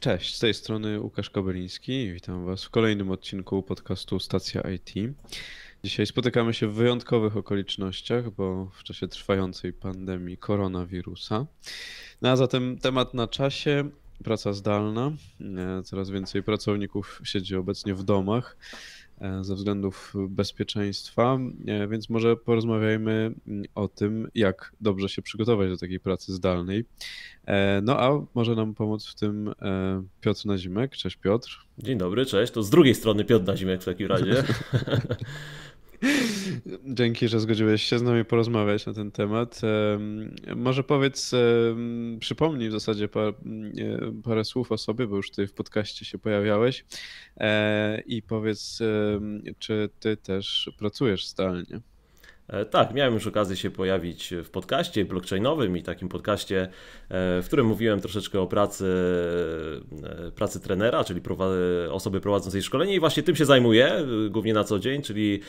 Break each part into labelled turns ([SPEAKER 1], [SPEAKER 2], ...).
[SPEAKER 1] Cześć, z tej strony Łukasz Kobyliński. Witam Was w kolejnym odcinku podcastu Stacja IT. Dzisiaj spotykamy się w wyjątkowych okolicznościach, bo w czasie trwającej pandemii koronawirusa. No a zatem temat na czasie, praca zdalna. E, coraz więcej pracowników siedzi obecnie w domach. E, ze względów bezpieczeństwa, e, więc może porozmawiajmy o tym, jak dobrze się przygotować do takiej pracy zdalnej. E, no a może nam pomóc w tym Piotr Nazimek. Cześć Piotr. Dzień dobry, cześć. To z drugiej strony Piotr Nazimek w takim razie. Dzięki, że zgodziłeś się z nami porozmawiać na ten temat. Może powiedz, przypomnij w zasadzie e, parę słów o sobie, bo już ty w podcaście się pojawiałeś e, i powiedz, czy ty też pracujesz zdalnie? E, tak, miałem już okazję się pojawić
[SPEAKER 2] w podcaście blockchainowym i takim podcaście, e, w którym mówiłem troszeczkę o pracy, e, pracy trenera, czyli osoby prowadzącej szkolenie i właśnie tym się zajmuję głównie na co dzień, czyli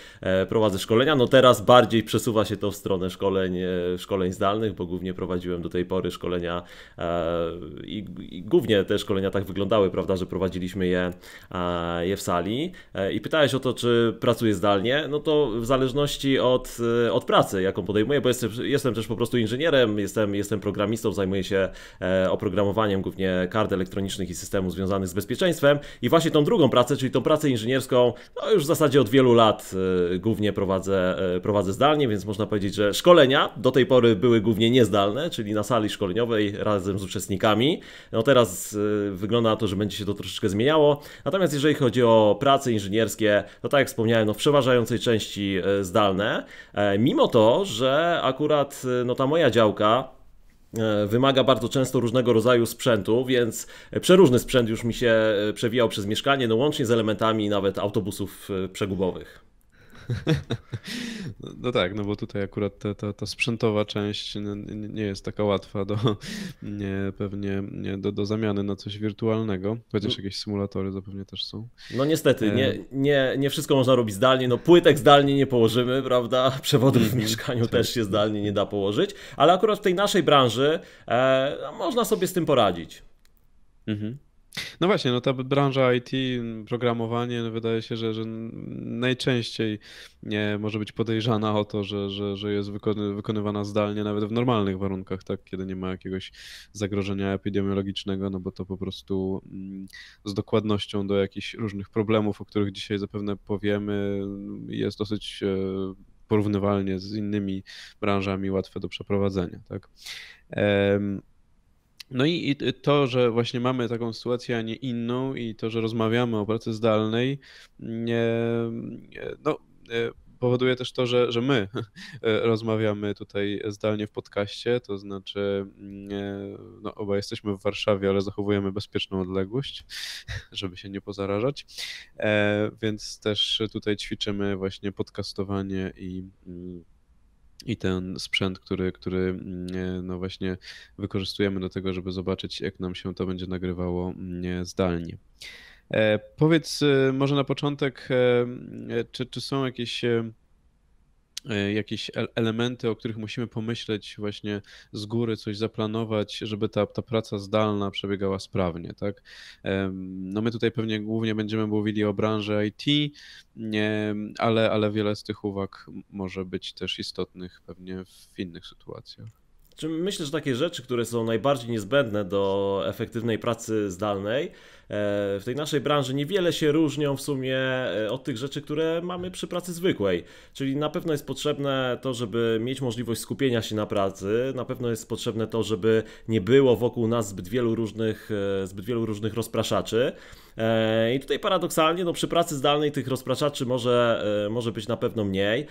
[SPEAKER 2] prowadzę szkolenia. No teraz bardziej przesuwa się to w stronę szkoleń, szkoleń zdalnych, bo głównie prowadziłem do tej pory szkolenia i, i głównie te szkolenia tak wyglądały, prawda, że prowadziliśmy je, je w sali. I pytałeś o to, czy pracuję zdalnie. No to w zależności od Y, od pracy, jaką podejmuję, bo jestem, jestem też po prostu inżynierem, jestem, jestem programistą, zajmuję się e, oprogramowaniem głównie kart elektronicznych i systemów związanych z bezpieczeństwem i właśnie tą drugą pracę, czyli tą pracę inżynierską, no już w zasadzie od wielu lat y, głównie prowadzę, e, prowadzę zdalnie, więc można powiedzieć, że szkolenia do tej pory były głównie niezdalne, czyli na sali szkoleniowej razem z uczestnikami. No teraz y, wygląda na to, że będzie się to troszeczkę zmieniało. Natomiast jeżeli chodzi o prace inżynierskie, to tak jak wspomniałem, no w przeważającej części e, zdalne. E, mimo to, że akurat e, no, ta moja działka e, wymaga bardzo często różnego rodzaju sprzętu, więc przeróżny sprzęt już mi się przewijał przez mieszkanie, no łącznie z elementami nawet autobusów
[SPEAKER 1] przegubowych. No, no, tak, no bo tutaj akurat ta, ta, ta sprzętowa część nie jest taka łatwa do nie, pewnie nie, do, do zamiany na coś wirtualnego, chociaż no. jakieś symulatory zapewne też są.
[SPEAKER 2] No niestety, nie, nie, nie wszystko można robić zdalnie, no płytek zdalnie nie położymy, prawda? Przewodów w mhm. mieszkaniu tak. też się zdalnie nie da położyć, ale akurat w tej naszej branży e, można sobie z tym poradzić.
[SPEAKER 1] Mhm. No właśnie, no ta branża IT, programowanie, no wydaje się, że, że najczęściej nie, może być podejrzana o to, że, że, że jest wykonywana zdalnie nawet w normalnych warunkach, tak, kiedy nie ma jakiegoś zagrożenia epidemiologicznego, no bo to po prostu mm, z dokładnością do jakichś różnych problemów, o których dzisiaj zapewne powiemy, jest dosyć e, porównywalnie z innymi branżami łatwe do przeprowadzenia, tak. No i to, że właśnie mamy taką sytuację, a nie inną, i to, że rozmawiamy o pracy zdalnej, no, e, powoduje też to, że, że my e, rozmawiamy tutaj zdalnie w podcaście, to znaczy no, oba jesteśmy w Warszawie, ale zachowujemy bezpieczną odległość, żeby się nie pozarażać, e, więc też tutaj ćwiczymy właśnie podcastowanie i mm, i ten sprzęt, który, który mm, e, no właśnie wykorzystujemy do tego, żeby zobaczyć, jak nam się to będzie nagrywało mm, e, zdalnie. E, powiedz może na początek, czy, czy są jakieś Y, jakieś elementy, o których musimy pomyśleć właśnie z góry, coś zaplanować, żeby ta, ta praca zdalna przebiegała sprawnie, tak? No my tutaj pewnie głównie będziemy mówili o branży IT, nie, ale, ale wiele z tych uwag może być też istotnych pewnie w innych sytuacjach.
[SPEAKER 2] myślę, że takie rzeczy, które są najbardziej niezbędne do efektywnej pracy zdalnej, E, w tej naszej branży niewiele się różnią w sumie e, od tych rzeczy, które mamy przy pracy zwykłej. Czyli na pewno jest potrzebne to, żeby mieć możliwość skupienia się na pracy, na pewno jest potrzebne to, żeby nie było wokół nas zbyt wielu różnych, e, zbyt wielu różnych rozpraszaczy. I tutaj paradoksalnie, no przy pracy zdalnej tych rozpraszaczy może, może być na pewno mniej.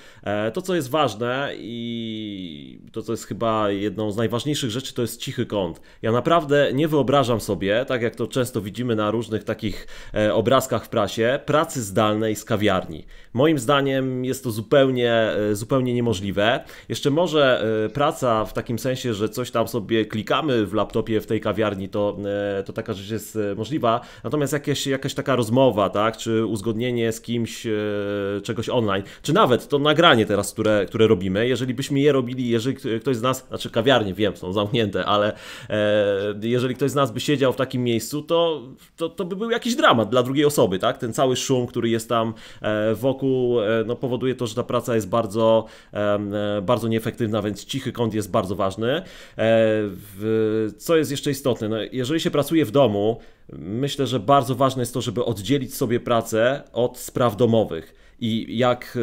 [SPEAKER 2] To, co jest ważne i to, co jest chyba jedną z najważniejszych rzeczy, to jest cichy kąt. Ja naprawdę nie wyobrażam sobie, tak jak to często widzimy na na różnych takich e, obrazkach w prasie, pracy zdalnej z kawiarni. Moim zdaniem jest to zupełnie, e, zupełnie niemożliwe. Jeszcze może e, praca w takim sensie, że coś tam sobie klikamy w laptopie w tej kawiarni, to, to taka rzecz jest możliwa. Natomiast jakieś, jakaś taka rozmowa, tak, czy uzgodnienie z kimś czegoś online, czy nawet to nagranie teraz, które, które robimy, jeżeli byśmy je robili, jeżeli ktoś z nas, znaczy kawiarnie, wiem, są zamknięte, ale jeżeli ktoś z nas by siedział w takim miejscu, to to, to by był jakiś dramat dla drugiej osoby, tak? Ten cały szum, który jest tam e, wokół, e, no, powoduje to, że ta praca jest bardzo, e, bardzo nieefektywna, więc cichy kąt jest bardzo ważny. Co jest jeszcze istotne? No, jeżeli się pracuje w domu, myślę, że bardzo ważne jest to, żeby oddzielić sobie pracę od spraw domowych. I jak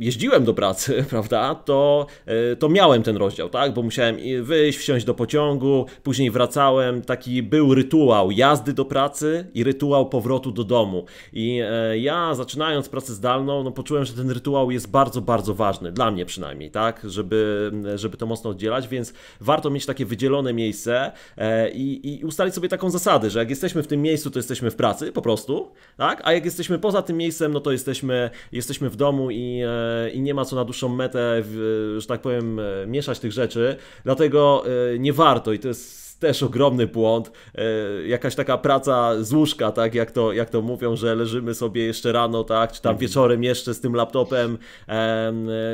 [SPEAKER 2] e, jeździłem do pracy, prawda, to, e, to miałem ten rozdział, tak? Bo musiałem wyjść, wsiąść do pociągu, później wracałem. Taki był rytuał jazdy do pracy i rytuał powrotu do domu. I e, ja zaczynając pracę zdalną, no poczułem, że ten rytuał jest bardzo, bardzo ważny, dla mnie przynajmniej, tak? Żeby, żeby to mocno oddzielać, więc warto mieć takie wydzielone miejsce i, i ustalić sobie taką zasadę, że jak jesteśmy w tym miejscu, to jesteśmy w pracy po prostu, tak? A jak jesteśmy poza tym miejscem, no to jesteśmy jesteśmy w domu i, e, i nie ma co na dłuższą metę, że tak powiem, e, mieszać tych rzeczy. Dlatego e, nie warto i to jest też ogromny błąd. Jakaś taka praca z łóżka, tak jak to, jak to mówią, że leżymy sobie jeszcze rano, tak, czy tam mhm. wieczorem jeszcze z tym laptopem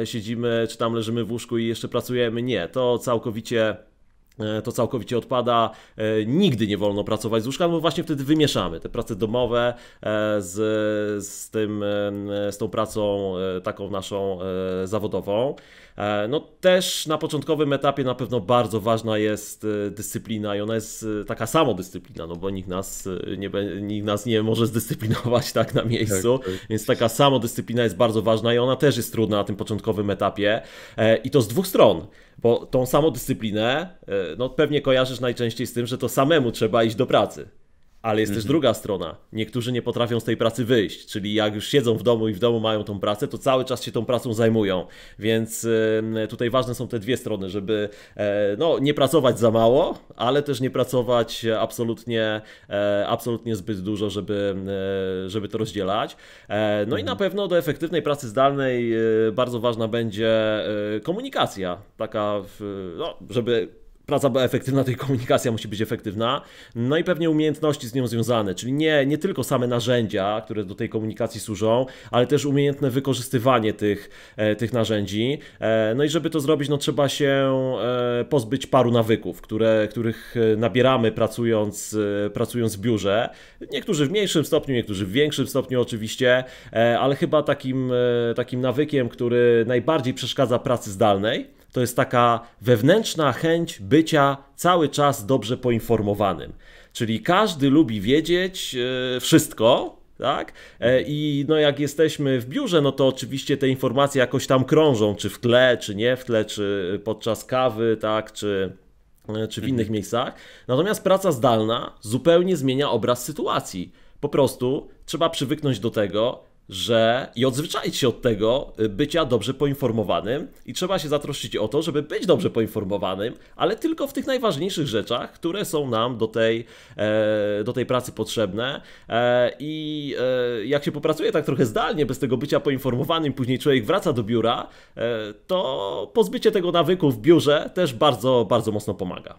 [SPEAKER 2] siedzimy, czy tam leżymy w łóżku i jeszcze pracujemy. Nie, to całkowicie E, to całkowicie odpada. E, nigdy nie wolno pracować z łóżka, bo właśnie wtedy wymieszamy te prace domowe e, z, z, tym, z tą pracą taką naszą zawodową. No też na początkowym etapie na pewno bardzo ważna jest dyscyplina i ona jest taka samodyscyplina, no bo nikt nas nie, nikt nas nie może zdyscyplinować tak na miejscu, tak, tak. więc taka samodyscyplina jest bardzo ważna i ona też jest trudna na tym początkowym etapie i to z dwóch stron. Bo tą samodyscyplinę, e, no pewnie kojarzysz najczęściej z tym, że to samemu trzeba iść do pracy. Ale jest też mhm. druga strona. Niektórzy nie potrafią z tej pracy wyjść, czyli jak już siedzą w domu i w domu mają tą pracę, to cały czas się tą pracą zajmują. Więc tutaj ważne są te dwie strony, żeby e, no, nie pracować za mało, ale też nie pracować absolutnie, e, absolutnie zbyt dużo, żeby, e, żeby to rozdzielać. No i na mhm. pewno do efektywnej pracy zdalnej bardzo ważna będzie komunikacja, taka, no, żeby praca była efektywna, to i komunikacja musi być efektywna. No i pewnie umiejętności z nią związane, czyli nie, nie tylko same narzędzia, które do tej komunikacji służą, ale też umiejętne wykorzystywanie tych, e, tych narzędzi. E, no i żeby to zrobić, no trzeba się e, pozbyć paru nawyków, które, których nabieramy pracując, pracując w biurze. Niektórzy w mniejszym stopniu, niektórzy w większym stopniu oczywiście, ale chyba takim, takim nawykiem, który najbardziej przeszkadza pracy zdalnej, to jest taka wewnętrzna chęć bycia cały czas dobrze poinformowanym. Czyli każdy lubi wiedzieć e, wszystko, tak? E, I no jak jesteśmy w biurze, no to oczywiście te informacje jakoś tam krążą, czy w tle, czy nie w tle, czy podczas kawy, tak, czy, e, czy w mhm. innych miejscach. Natomiast praca zdalna zupełnie zmienia obraz sytuacji. Po prostu trzeba przywyknąć do tego, że i odzwyczaić się od tego y, bycia dobrze poinformowanym i trzeba się zatroszczyć o to, żeby być dobrze poinformowanym, ale tylko w tych najważniejszych rzeczach, które są nam do tej, e, do tej pracy potrzebne e, i e, jak się popracuje tak trochę zdalnie, bez tego bycia poinformowanym, później człowiek wraca do biura, to pozbycie tego nawyku w biurze też bardzo, bardzo mocno pomaga.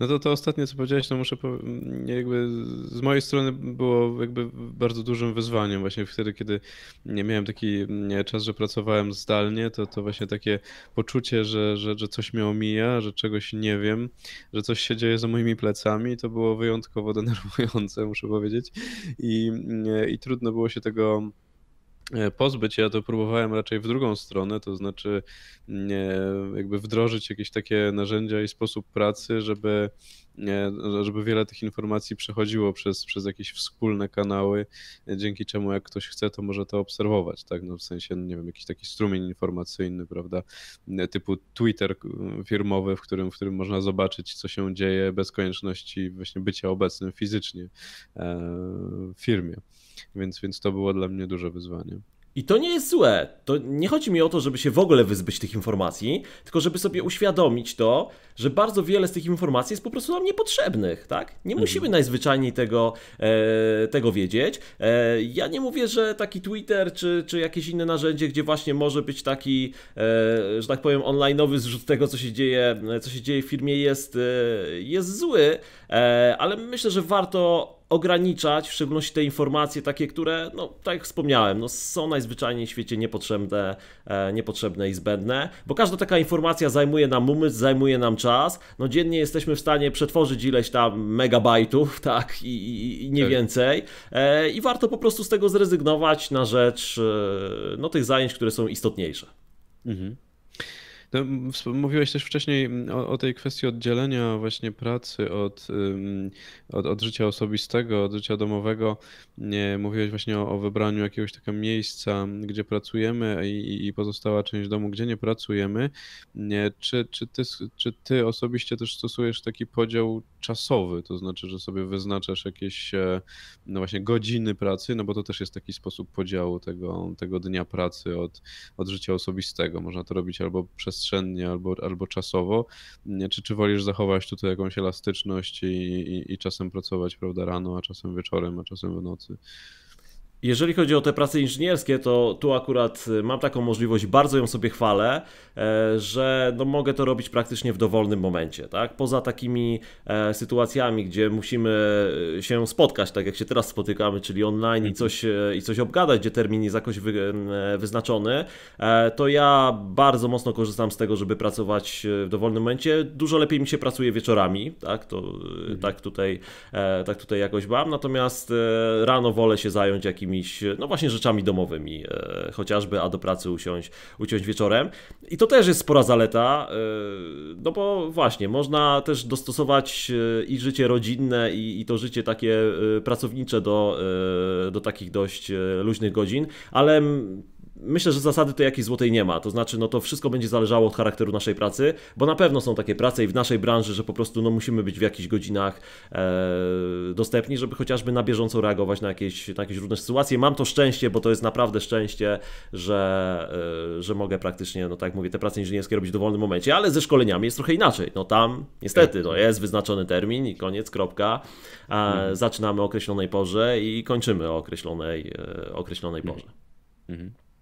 [SPEAKER 1] No to to ostatnie, co powiedziałeś, no muszę mm, jakby z mojej strony było jakby bardzo dużym wyzwaniem właśnie wtedy, kiedy nie miałem taki mm, czas, że pracowałem zdalnie, to, to właśnie takie poczucie, że, że, że coś mnie omija, że czegoś nie wiem, że coś się dzieje za moimi plecami, to było wyjątkowo denerwujące, muszę powiedzieć i, mm, i trudno było się tego E, pozbyć. Ja to próbowałem raczej w drugą stronę, to znaczy mm, e, jakby wdrożyć jakieś takie narzędzia i sposób pracy, żeby, e, no, żeby wiele tych informacji przechodziło przez, przez jakieś wspólne kanały, dzięki czemu jak ktoś chce, to może to obserwować, tak? No w sensie, no, nie wiem, jakiś taki strumień informacyjny, prawda, typu Twitter firmowy, w którym, w którym można zobaczyć, co się dzieje bez konieczności właśnie bycia obecnym fizycznie w firmie więc, więc to było dla mnie duże wyzwanie.
[SPEAKER 2] I to nie jest złe. To nie chodzi mi o to, żeby się w ogóle wyzbyć tych informacji, tylko żeby sobie uświadomić to, że bardzo wiele z tych informacji jest po prostu nam niepotrzebnych, tak? Nie mhm. musimy najzwyczajniej tego, e, tego wiedzieć. E, ja nie mówię, że taki Twitter czy, czy jakieś inne narzędzie, gdzie właśnie może być taki, e, że tak powiem, onlineowy zrzut tego, co się dzieje, co się dzieje w firmie jest, e, jest zły, e, ale myślę, że warto ograniczać, w szczególności te informacje takie, które, no tak jak wspomniałem, no, są najzwyczajniej w świecie niepotrzebne, e, niepotrzebne i zbędne, bo każda taka informacja zajmuje nam umysł, zajmuje nam czas, no dziennie jesteśmy w stanie przetworzyć ileś tam megabajtów, tak, i, i, i nie tak. więcej e, i warto po prostu z tego zrezygnować na rzecz, e, no tych zajęć, które są istotniejsze. Mhm.
[SPEAKER 1] Mówiłeś też wcześniej mm, o, o tej kwestii oddzielenia właśnie pracy od, od, od, życia osobistego, od życia domowego. Mówiłeś właśnie o, o wybraniu jakiegoś takiego miejsca, gdzie pracujemy i, i pozostała część domu, gdzie nie pracujemy. Czy, czy, ty, czy ty osobiście też stosujesz taki podział czasowy, to znaczy, że sobie wyznaczasz jakieś e, no właśnie godziny pracy, no bo to też jest taki sposób podziału tego, tego dnia pracy od, od życia osobistego. Można to robić albo przez przestrzennie albo, albo czasowo, czy, czy wolisz zachować tutaj jakąś elastyczność i, i, i czasem pracować, prawda, rano, a czasem wieczorem, a czasem w nocy? Jeżeli chodzi o te prace inżynierskie,
[SPEAKER 2] to tu akurat y, mam taką możliwość, bardzo ją sobie chwalę, e, że no mogę to robić praktycznie w dowolnym momencie. Tak? Poza takimi e, sytuacjami, gdzie musimy y, się spotkać, tak jak się teraz spotykamy, czyli online i mhm. coś, e, i coś obgadać, gdzie termin jest jakoś wy, wyznaczony, to ja bardzo mocno korzystam z tego, żeby pracować w dowolnym momencie. Dużo lepiej mi się pracuje wieczorami, tak, to, mhm. tak, tutaj, tak tutaj jakoś mam, natomiast rano wolę się zająć jakimiś jakimiś, no właśnie rzeczami domowymi, e, chociażby, a do pracy usiąść, usiąść wieczorem. I to też jest spora zaleta, e, no bo właśnie, można też dostosować e, i życie rodzinne, i, i to życie takie e, pracownicze do, e, do takich dość luźnych godzin, ale Myślę, że zasady to jakiejś złotej nie ma, to znaczy no to wszystko będzie zależało od charakteru naszej pracy, bo na pewno są takie prace i w naszej branży, że po prostu no musimy być w jakichś godzinach e, dostępni, żeby chociażby na bieżąco reagować na jakieś, na jakieś różne sytuacje. Mam to szczęście, bo to jest naprawdę szczęście, że, e, że mogę praktycznie, no tak jak mówię, te prace inżynierskie robić w dowolnym momencie, ale ze szkoleniami jest trochę inaczej. No tam niestety no, jest wyznaczony termin i koniec, kropka. E, mhm. zaczynamy o określonej porze i kończymy o określonej, e, określonej porze. Mhm.
[SPEAKER 1] mhm.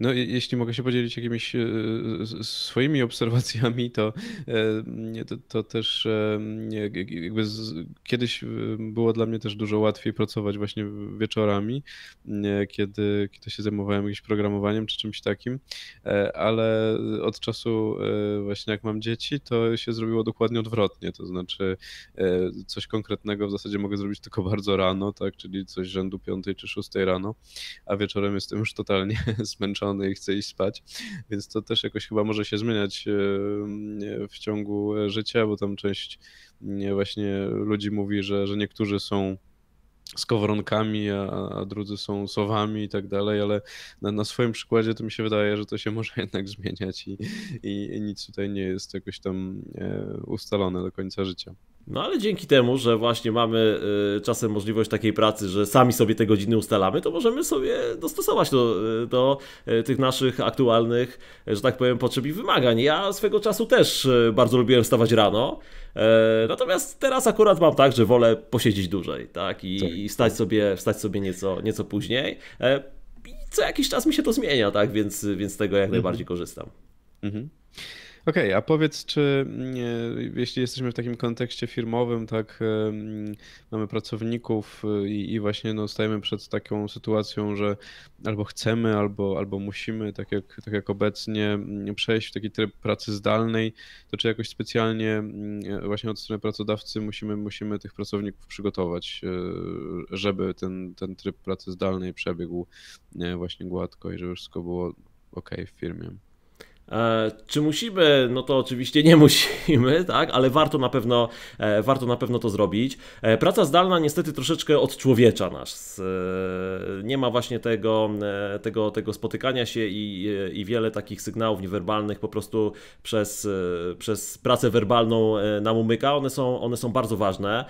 [SPEAKER 1] No, jeśli mogę się podzielić jakimiś e, swoimi obserwacjami, to, e, to, to też e, jakby z, kiedyś było dla mnie też dużo łatwiej pracować właśnie wieczorami, kiedy, kiedy się zajmowałem jakimś programowaniem czy czymś takim, ale od czasu właśnie jak mam dzieci, to się zrobiło dokładnie odwrotnie, to znaczy coś konkretnego w zasadzie mogę zrobić tylko bardzo rano, tak, czyli coś rzędu 5 czy 6 rano, a wieczorem jestem już totalnie zmęczony zmęczony i chce iść spać, więc to też jakoś chyba może się zmieniać e, w ciągu e, życia, bo tam część właśnie ludzi mówi, że, że niektórzy są skowronkami, a, a drudzy są sowami i tak dalej, ale na, na, swoim przykładzie to mi się wydaje, że to się może jednak zmieniać i, i, i nic tutaj nie jest jakoś tam e, ustalone do końca życia. No ale dzięki temu, że właśnie
[SPEAKER 2] mamy y, czasem możliwość takiej pracy, że sami sobie te godziny ustalamy, to
[SPEAKER 1] możemy sobie dostosować
[SPEAKER 2] y, do, do y, tych naszych aktualnych, że tak powiem, potrzeb i wymagań. Ja swego czasu też bardzo lubiłem wstawać rano, natomiast teraz akurat mam tak, że wolę posiedzieć dłużej, tak, i, tak. i stać sobie, wstać sobie nieco, nieco później. E, I co jakiś czas mi się to zmienia, tak, więc, więc z tego jak mhm. najbardziej korzystam.
[SPEAKER 1] Mhm. Okej, okay, a powiedz, czy mm, e, jeśli jesteśmy w takim kontekście firmowym, tak e, mm, mamy pracowników e, i, i, właśnie no, stajemy przed taką sytuacją, że albo chcemy, albo, albo musimy, tak jak, tak jak obecnie, mm, przejść w taki tryb pracy zdalnej, to czy jakoś specjalnie właśnie od strony pracodawcy musimy, musimy tych pracowników przygotować, żeby ten, ten tryb pracy zdalnej przebiegł właśnie gładko i żeby wszystko było okej w firmie? E, czy musimy?
[SPEAKER 2] No to oczywiście nie musimy, tak, ale warto na pewno, e, warto na pewno to zrobić. E, praca zdalna niestety troszeczkę człowiecza nas. Nie ma właśnie tego, tego, tego spotykania się i, i wiele takich sygnałów niewerbalnych po prostu przez, przez pracę werbalną nam umyka. One są, one są bardzo ważne,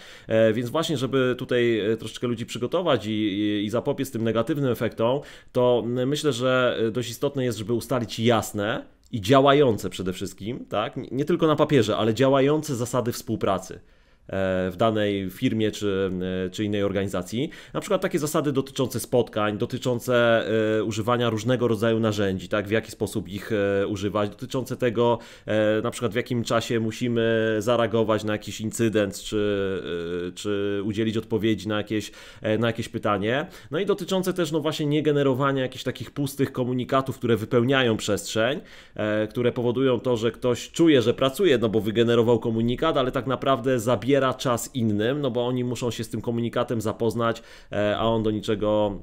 [SPEAKER 2] więc właśnie, żeby tutaj troszeczkę ludzi przygotować i, i, i zapobiec tym negatywnym efektom, to myślę, że dość istotne jest, żeby ustalić jasne, i działające przede wszystkim, tak? nie tylko na papierze, ale działające zasady współpracy. E, w danej firmie czy, e, czy innej organizacji. Na przykład takie zasady dotyczące spotkań, dotyczące e, używania różnego rodzaju narzędzi, tak, w jaki sposób ich używać, dotyczące tego, na przykład w jakim czasie musimy zareagować na jakiś incydent, czy, czy udzielić odpowiedzi na jakieś, na jakieś pytanie. No i dotyczące też, no właśnie, nie generowania jakichś takich pustych komunikatów, które wypełniają przestrzeń, które powodują to, że ktoś czuje, że pracuje, no bo wygenerował komunikat, ale tak naprawdę zabija zabiera czas innym, no bo oni muszą się z tym komunikatem zapoznać, e, a on do niczego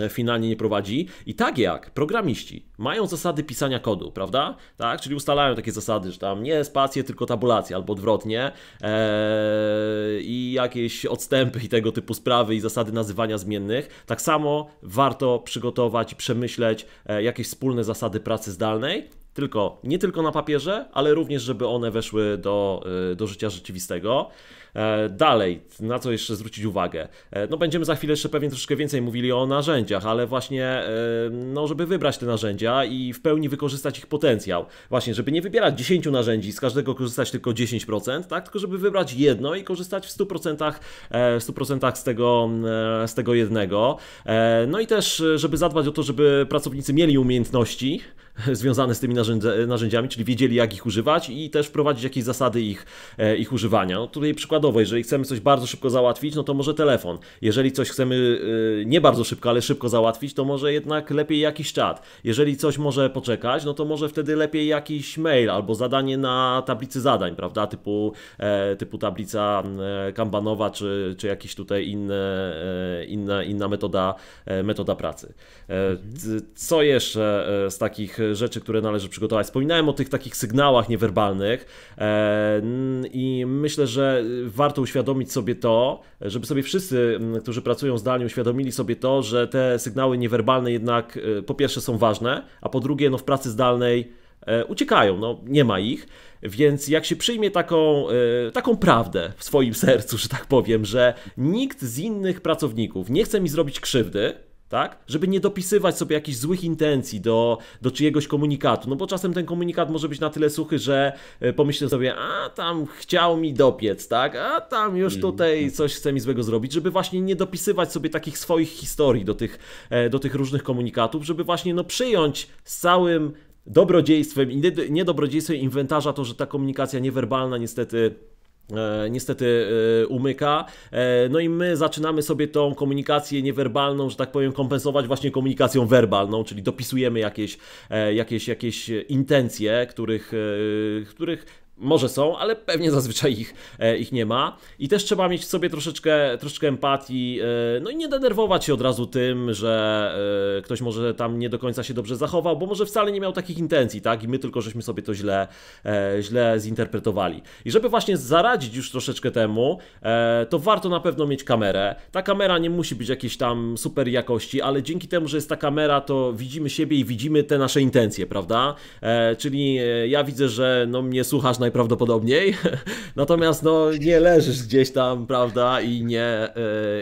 [SPEAKER 2] e, finalnie nie prowadzi. I tak jak programiści mają zasady pisania kodu, prawda? Tak, czyli ustalają takie zasady, że tam nie spacje, tylko tabulacje albo odwrotnie eee, i jakieś odstępy i tego typu sprawy i zasady nazywania zmiennych. Tak samo warto przygotować i przemyśleć e, jakieś wspólne zasady pracy zdalnej, tylko nie tylko na papierze, ale również, żeby one weszły do, y, do życia rzeczywistego. E, dalej, na co jeszcze zwrócić uwagę? E, no będziemy za chwilę jeszcze pewnie troszkę więcej mówili o narzędziach, ale właśnie e, no żeby wybrać te narzędzia i w pełni wykorzystać ich potencjał. Właśnie, żeby nie wybierać 10 narzędzi, z każdego korzystać tylko 10%, tak? Tylko żeby wybrać jedno i korzystać w 100%, w 100 z, tego, z tego jednego. No i też, żeby zadbać o to, żeby pracownicy mieli umiejętności, związane z tymi narzędzi narzędziami, czyli wiedzieli jak ich używać i też wprowadzić jakieś zasady ich, ich używania. No tutaj przykład przykładowo, jeżeli chcemy coś bardzo szybko załatwić, no to może telefon. Jeżeli coś chcemy y, nie bardzo szybko, ale szybko załatwić, to może jednak lepiej jakiś czat. Jeżeli coś może poczekać, no to może wtedy lepiej jakiś mail albo zadanie na tablicy zadań, prawda? Typu, e, typu tablica e, kanbanowa, czy, czy jakiś tutaj inne, inna, inna metoda, e, metoda pracy. Mhm. Co jeszcze z takich rzeczy, które należy przygotować? Wspominałem o tych takich sygnałach niewerbalnych i myślę, że warto uświadomić sobie to, żeby sobie wszyscy, którzy pracują zdalnie, uświadomili sobie to, że te sygnały niewerbalne jednak e, po pierwsze są ważne, a po drugie no w pracy zdalnej e, uciekają, no nie ma ich. Więc jak się przyjmie taką, e, taką prawdę w swoim sercu, że tak powiem, że nikt z innych pracowników nie chce mi zrobić krzywdy, tak? Żeby nie dopisywać sobie jakichś złych intencji do, do czyjegoś komunikatu, no bo czasem ten komunikat może być na tyle suchy, że e, pomyślę sobie, a tam chciał mi dopiec, tak? A tam już mhm. tutaj coś chce mi złego zrobić, żeby właśnie nie dopisywać sobie takich swoich historii do tych, e, do tych różnych komunikatów, żeby właśnie no przyjąć z całym dobrodziejstwem i niedobrodziejstwem inwentarza to, że ta komunikacja niewerbalna niestety E, niestety e, umyka. E, no i my zaczynamy sobie tą komunikację niewerbalną, że tak powiem, kompensować właśnie komunikacją werbalną, czyli dopisujemy jakieś, jakieś, jakieś intencje, których, których może są, ale pewnie zazwyczaj ich, e, ich nie ma. I też trzeba mieć w sobie troszeczkę, troszeczkę empatii, e, no i nie denerwować się od razu tym, że e, ktoś może tam nie do końca się dobrze zachował, bo może wcale nie miał takich intencji, tak? I my tylko żeśmy sobie to źle, źle zinterpretowali. I żeby właśnie zaradzić już troszeczkę temu, to warto na pewno mieć kamerę. Ta kamera nie musi być jakiejś tam super jakości, ale dzięki temu, że jest ta kamera, to widzimy siebie i widzimy te nasze intencje, prawda? Czyli ja widzę, że no mnie słuchasz na najprawdopodobniej. Natomiast no, nie leżysz gdzieś tam, prawda, i nie, e,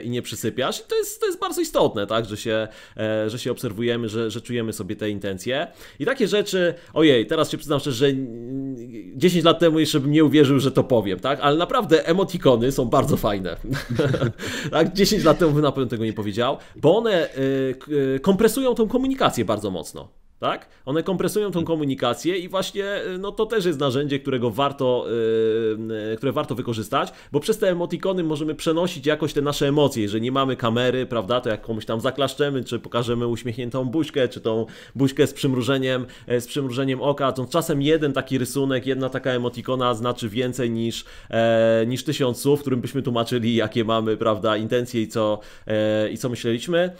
[SPEAKER 2] i nie przysypiasz. to jest, to jest bardzo istotne, tak, że się, e, że się obserwujemy, że, że czujemy sobie te intencje. I takie rzeczy, ojej, teraz się przyznam szczerze, że 10 lat temu jeszcze bym nie uwierzył, że to powiem, tak, ale naprawdę emotikony są bardzo fajne. tak, 10 lat temu bym na pewno tego nie powiedział, bo one e, kompresują tą komunikację bardzo mocno tak? One kompresują tą komunikację i właśnie y, no, to też jest narzędzie, którego warto, yy, które warto wykorzystać, bo przez te emotikony możemy przenosić jakoś te nasze emocje. Jeżeli nie mamy kamery, prawda, to jak komuś tam zaklaszczemy, czy pokażemy uśmiechniętą buźkę, czy tą buźkę z przymrużeniem, e, z przymrużeniem oka, to czasem jeden taki rysunek, jedna taka emotikona znaczy więcej niż, e, niż tysiąc słów, w którym byśmy tłumaczyli, jakie mamy, prawda, intencje i co, e, i co myśleliśmy.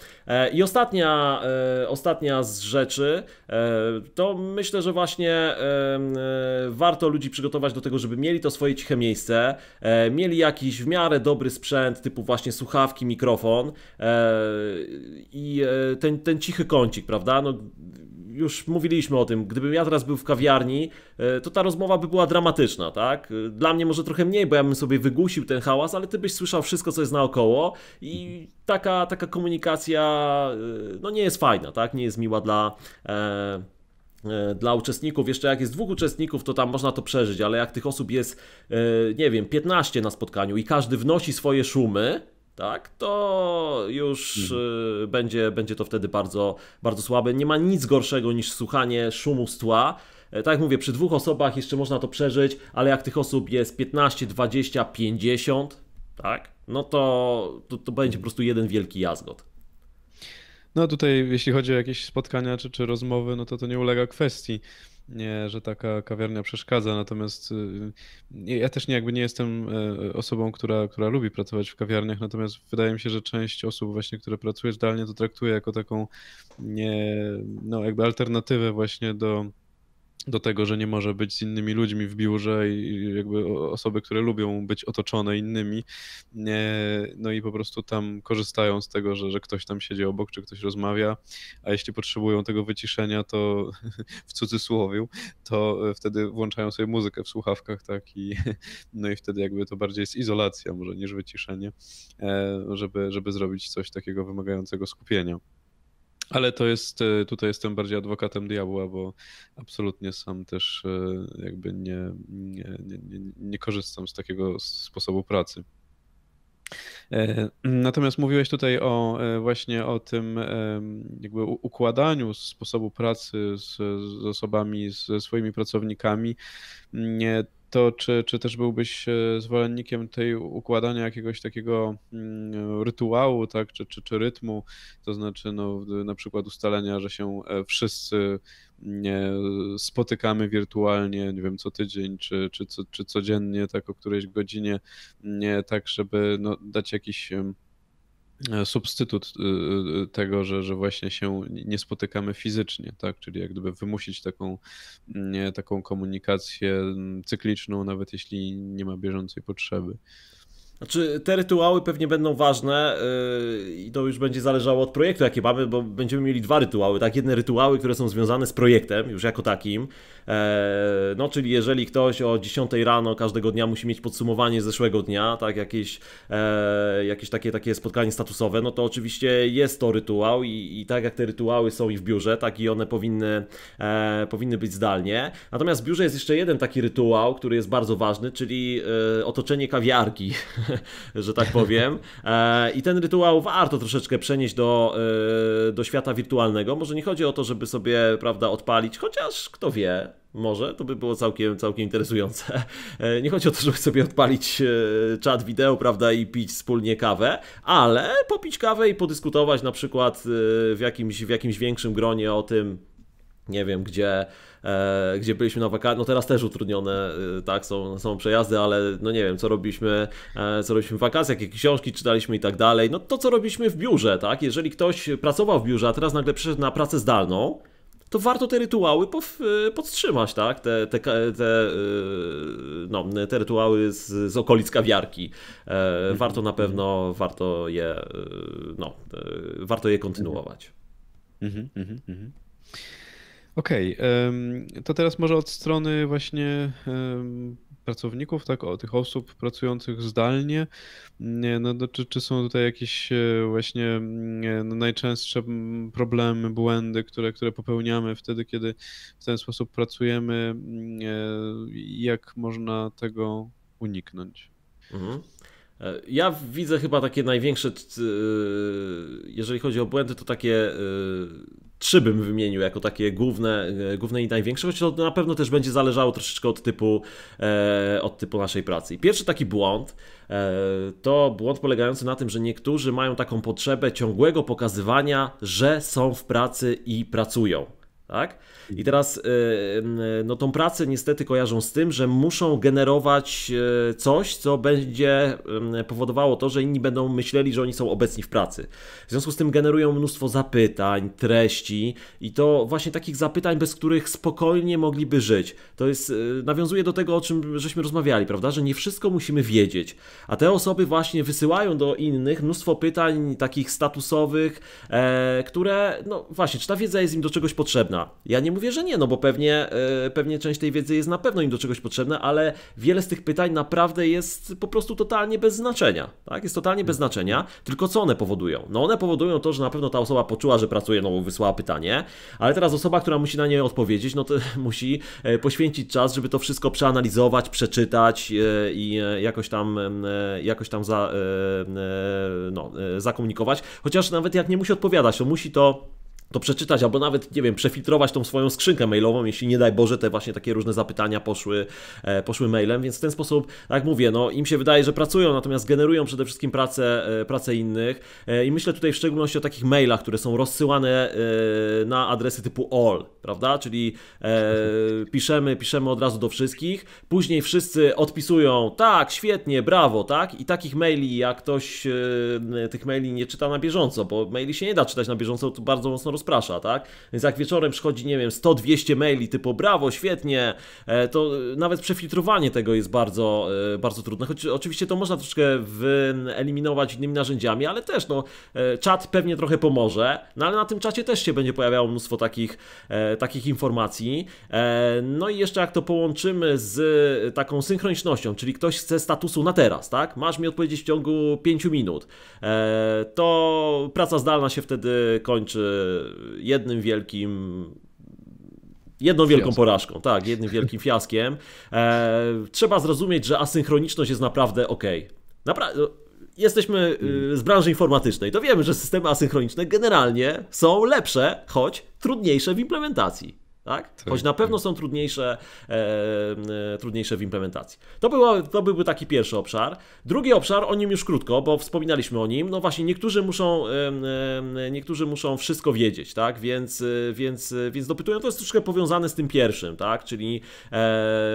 [SPEAKER 2] I ostatnia, ostatnia z rzeczy, E, to myślę, że właśnie e, e, warto ludzi przygotować do tego, żeby mieli to swoje ciche miejsce, mieli jakiś w miarę dobry sprzęt, typu właśnie słuchawki, mikrofon i ten, ten cichy kącik, prawda? No, już mówiliśmy o tym, gdybym ja teraz był w kawiarni, e, to ta rozmowa by była dramatyczna, tak? E, dla mnie może trochę mniej, bo ja bym sobie wygusił ten hałas, ale ty byś słyszał wszystko, co jest naokoło i taka, taka komunikacja e, no nie jest fajna, tak? Nie jest miła dla... E dla uczestników. Jeszcze jak jest dwóch uczestników, to tam można to przeżyć, ale jak tych osób jest, nie wiem, 15 na spotkaniu i każdy wnosi swoje szumy, tak, to już mhm. Y, będzie, będzie to wtedy bardzo, bardzo słabe. Nie ma nic gorszego niż słuchanie szumu z tła. E, tak jak mówię, przy dwóch osobach jeszcze można to przeżyć, ale jak tych osób jest 15, 20, 50, tak, no to, to, to będzie po prostu jeden wielki jazgot.
[SPEAKER 1] No tutaj, jeśli chodzi o jakieś spotkania czy, czy rozmowy, no to to nie ulega kwestii nie, że taka kawiarnia przeszkadza, natomiast y, ja też nie, jakby nie jestem e, osobą, która, która lubi pracować w kawiarniach, natomiast wydaje mi się, że część osób właśnie, które pracuje zdalnie to traktuje jako taką nie, no jakby alternatywę właśnie do do tego, że nie może być z innymi ludźmi w biurze i jakby osoby, które lubią być otoczone innymi, no i po prostu tam korzystają z tego, że, że ktoś tam siedzi obok, czy ktoś rozmawia, a jeśli potrzebują tego wyciszenia, to w cudzysłowie, to e, wtedy włączają sobie muzykę w słuchawkach, tak, i no i wtedy jakby to bardziej jest izolacja może niż wyciszenie, e, żeby, żeby zrobić coś takiego wymagającego skupienia. Ale to jest, e, tutaj jestem bardziej adwokatem diabła, bo absolutnie sam też e, jakby nie, nie, nie, nie korzystam z takiego sposobu pracy. E, natomiast mówiłeś tutaj o właśnie o tym jakby układaniu sposobu pracy z, z osobami, ze swoimi pracownikami to czy, czy też byłbyś e, zwolennikiem tej układania jakiegoś takiego mm, rytuału, tak, czy, czy, czy rytmu, to znaczy no, na przykład ustalenia, że się e, wszyscy mm, nie, spotykamy wirtualnie, nie wiem, co tydzień, czy, czy, czy, codziennie, tak o którejś godzinie, nie, tak, żeby no, dać jakiś E, substytut e, e, tego, że, że właśnie się nie spotykamy fizycznie, tak? Czyli jak gdyby wymusić taką, mm, taką komunikację mm, cykliczną, nawet jeśli nie ma bieżącej potrzeby. Znaczy, te rytuały pewnie
[SPEAKER 2] będą ważne yy, i to już będzie zależało od projektu, jakie mamy, bo będziemy mieli dwa rytuały, tak? Jedne rytuały, które są związane z projektem, już jako takim. E, no, czyli jeżeli ktoś o 10 rano każdego dnia musi mieć podsumowanie zeszłego dnia, tak? Jakieś, e, jakieś takie, takie spotkanie statusowe, no to oczywiście jest to rytuał i, i tak jak te rytuały są i w biurze, tak i one powinny, e, powinny być zdalnie. Natomiast w biurze jest jeszcze jeden taki rytuał, który jest bardzo ważny, czyli otoczenie kawiarki. że tak powiem. E, I ten rytuał warto troszeczkę przenieść do, e, do świata wirtualnego. Może nie chodzi o to, żeby sobie, prawda, odpalić, chociaż kto wie, może, to by było całkiem, całkiem interesujące. E, nie chodzi o to, żeby sobie odpalić czat wideo, prawda, i pić wspólnie kawę, ale popić kawę i podyskutować na przykład w jakimś, w jakimś większym gronie o tym, nie wiem, gdzie E, gdzie byliśmy na wakacjach, no teraz też utrudnione, y, tak, są, są przejazdy, ale no nie wiem, co robiliśmy, e, co robiliśmy w wakacjach, jakie książki czytaliśmy i tak dalej, no to co robiliśmy w biurze, tak, jeżeli ktoś pracował w biurze, a teraz nagle przyszedł na pracę zdalną, to warto te rytuały y, podtrzymać, tak? Te, te, te, y, no, te rytuały z, z okolic kawiarki. E, mhm. Warto na pewno, mhm. warto je, no, warto je kontynuować. Mhm,
[SPEAKER 1] mhm, mhm. mhm. Okej, okay, to teraz może od strony właśnie pracowników, tak, o tych osób pracujących zdalnie. No, no, czy, czy są tutaj jakieś e, właśnie no, najczęstsze problemy, błędy, które, które popełniamy wtedy, kiedy w ten sposób pracujemy? Jak można tego uniknąć? Mhm. E, ja widzę chyba
[SPEAKER 2] takie największe, e, jeżeli chodzi o błędy, to takie trzy bym wymienił jako takie główne, e, główne i największe, choć to na pewno też będzie zależało troszeczkę od typu, e, od typu naszej pracy. pierwszy taki błąd e, to błąd polegający na tym, że niektórzy mają taką potrzebę ciągłego pokazywania, że są w pracy i pracują. Tak? I teraz y, y, no, tą pracę niestety kojarzą z tym, że muszą generować y, coś, co będzie powodowało to, że inni będą myśleli, że oni są obecni w pracy. W związku z tym generują mnóstwo zapytań, treści i to właśnie takich zapytań, bez których spokojnie mogliby żyć. To jest, nawiązuje do tego, o czym żeśmy rozmawiali, prawda? Że nie wszystko musimy wiedzieć. A te osoby właśnie wysyłają do innych mnóstwo pytań takich statusowych, e, które, no właśnie, czy ta wiedza jest im do czegoś potrzebna? potrzebna. Ja nie mówię, że nie, no bo pewnie, e, pewnie część tej wiedzy jest na pewno im do czegoś potrzebna, ale wiele z tych pytań naprawdę jest po prostu totalnie bez znaczenia. Tak? Jest totalnie bez znaczenia, tylko co one powodują? No one powodują to, że na pewno ta osoba poczuła, że pracuje, no bo wysłała pytanie, ale teraz osoba, która musi na nie odpowiedzieć, no to musi e, poświęcić czas, żeby to wszystko przeanalizować, przeczytać e, i jakoś tam, jakoś tam za, no, zakomunikować. Chociaż nawet jak nie musi odpowiadać, to musi to to przeczytać, albo nawet, nie wiem, przefiltrować tą swoją skrzynkę mailową, jeśli nie daj Boże, te właśnie takie różne zapytania poszły, e, poszły mailem, więc w ten sposób, tak mówię, no, im się wydaje, że pracują, natomiast generują przede wszystkim pracę, e, pracę innych e, i myślę tutaj w szczególności o takich mailach, które są rozsyłane e, na adresy typu all, prawda, czyli e, piszemy, piszemy od razu do wszystkich, później wszyscy odpisują, tak, świetnie, brawo, tak, i takich maili, jak ktoś e, tych maili nie czyta na bieżąco, bo maili się nie da czytać na bieżąco, to bardzo mocno rozprasza, tak? Więc jak wieczorem przychodzi, nie wiem, 100-200 maili typu brawo, świetnie, e, to nawet przefiltrowanie tego jest bardzo, e, bardzo trudne, choć oczywiście to można troszeczkę wyeliminować innymi narzędziami, ale też, no, e, czat pewnie trochę pomoże, no ale na tym czacie też się będzie pojawiało mnóstwo takich, takich informacji. No i jeszcze jak to połączymy z taką synchronicznością, czyli ktoś chce statusu na teraz, tak? Masz mi odpowiedzieć w ciągu 5 minut. To praca zdalna się wtedy kończy jednym wielkim Jedną wielką Fiasko. porażką, tak, jednym wielkim fiaskiem. E, trzeba zrozumieć, że asynchroniczność jest naprawdę ok. Napra jesteśmy y, z branży informatycznej, to wiemy, że systemy asynchroniczne generalnie są lepsze, choć trudniejsze w implementacji. Tak? tak? Choć na pewno są trudniejsze, e, e trudniejsze w implementacji. To, było, to byłby taki pierwszy obszar. Drugi obszar, o nim już krótko, bo wspominaliśmy o nim. No właśnie, niektórzy muszą, e, e niektórzy muszą wszystko wiedzieć, tak? Więc, e, więc, więc dopytują, to jest troszkę powiązane z tym pierwszym, tak? Czyli e,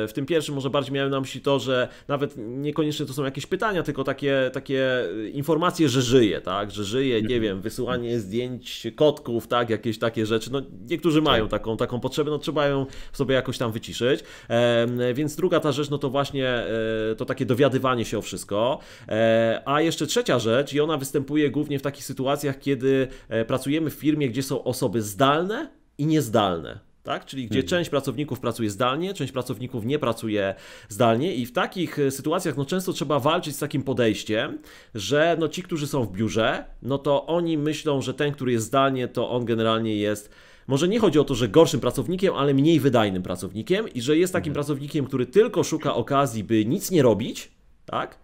[SPEAKER 2] w tym pierwszym może bardziej miałem na myśli to, że nawet niekoniecznie to są jakieś pytania, tylko takie, takie informacje, że żyje, tak? Że żyje, nie wiem, wysyłanie zdjęć kotków, tak? Jakieś takie rzeczy. No, niektórzy mają tak. taką, taką potrzebę potrzeby, no trzeba ją sobie jakoś tam wyciszyć. Więc druga ta rzecz, no to właśnie e, to takie dowiadywanie się o wszystko. E, a jeszcze trzecia rzecz, i ona występuje głównie w takich sytuacjach, kiedy e, pracujemy w firmie, gdzie są osoby zdalne i niezdalne. Tak? Czyli gdzie mhm. część pracowników pracuje zdalnie, część pracowników nie pracuje zdalnie, i w takich sytuacjach no, często trzeba walczyć z takim podejściem, że no, ci, którzy są w biurze, no to oni myślą, że ten, który jest zdalnie, to on generalnie jest może nie chodzi o to, że gorszym pracownikiem, ale mniej wydajnym pracownikiem i że jest takim mhm. pracownikiem, który tylko szuka okazji, by nic nie robić, tak?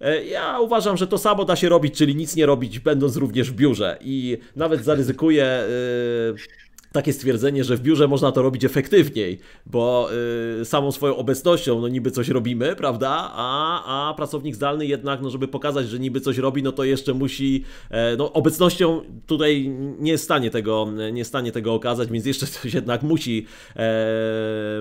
[SPEAKER 2] E, ja uważam, że to samo da się robić, czyli nic nie robić, będąc również w biurze. I nawet zaryzykuję e, takie stwierdzenie, że w biurze można to robić efektywniej, bo yy, samą swoją obecnością no niby coś robimy, prawda? A, a pracownik zdalny jednak, no żeby pokazać, że niby coś robi, no to jeszcze musi, e, no obecnością tutaj nie jest w stanie tego, nie stanie tego okazać, więc jeszcze coś jednak musi, e,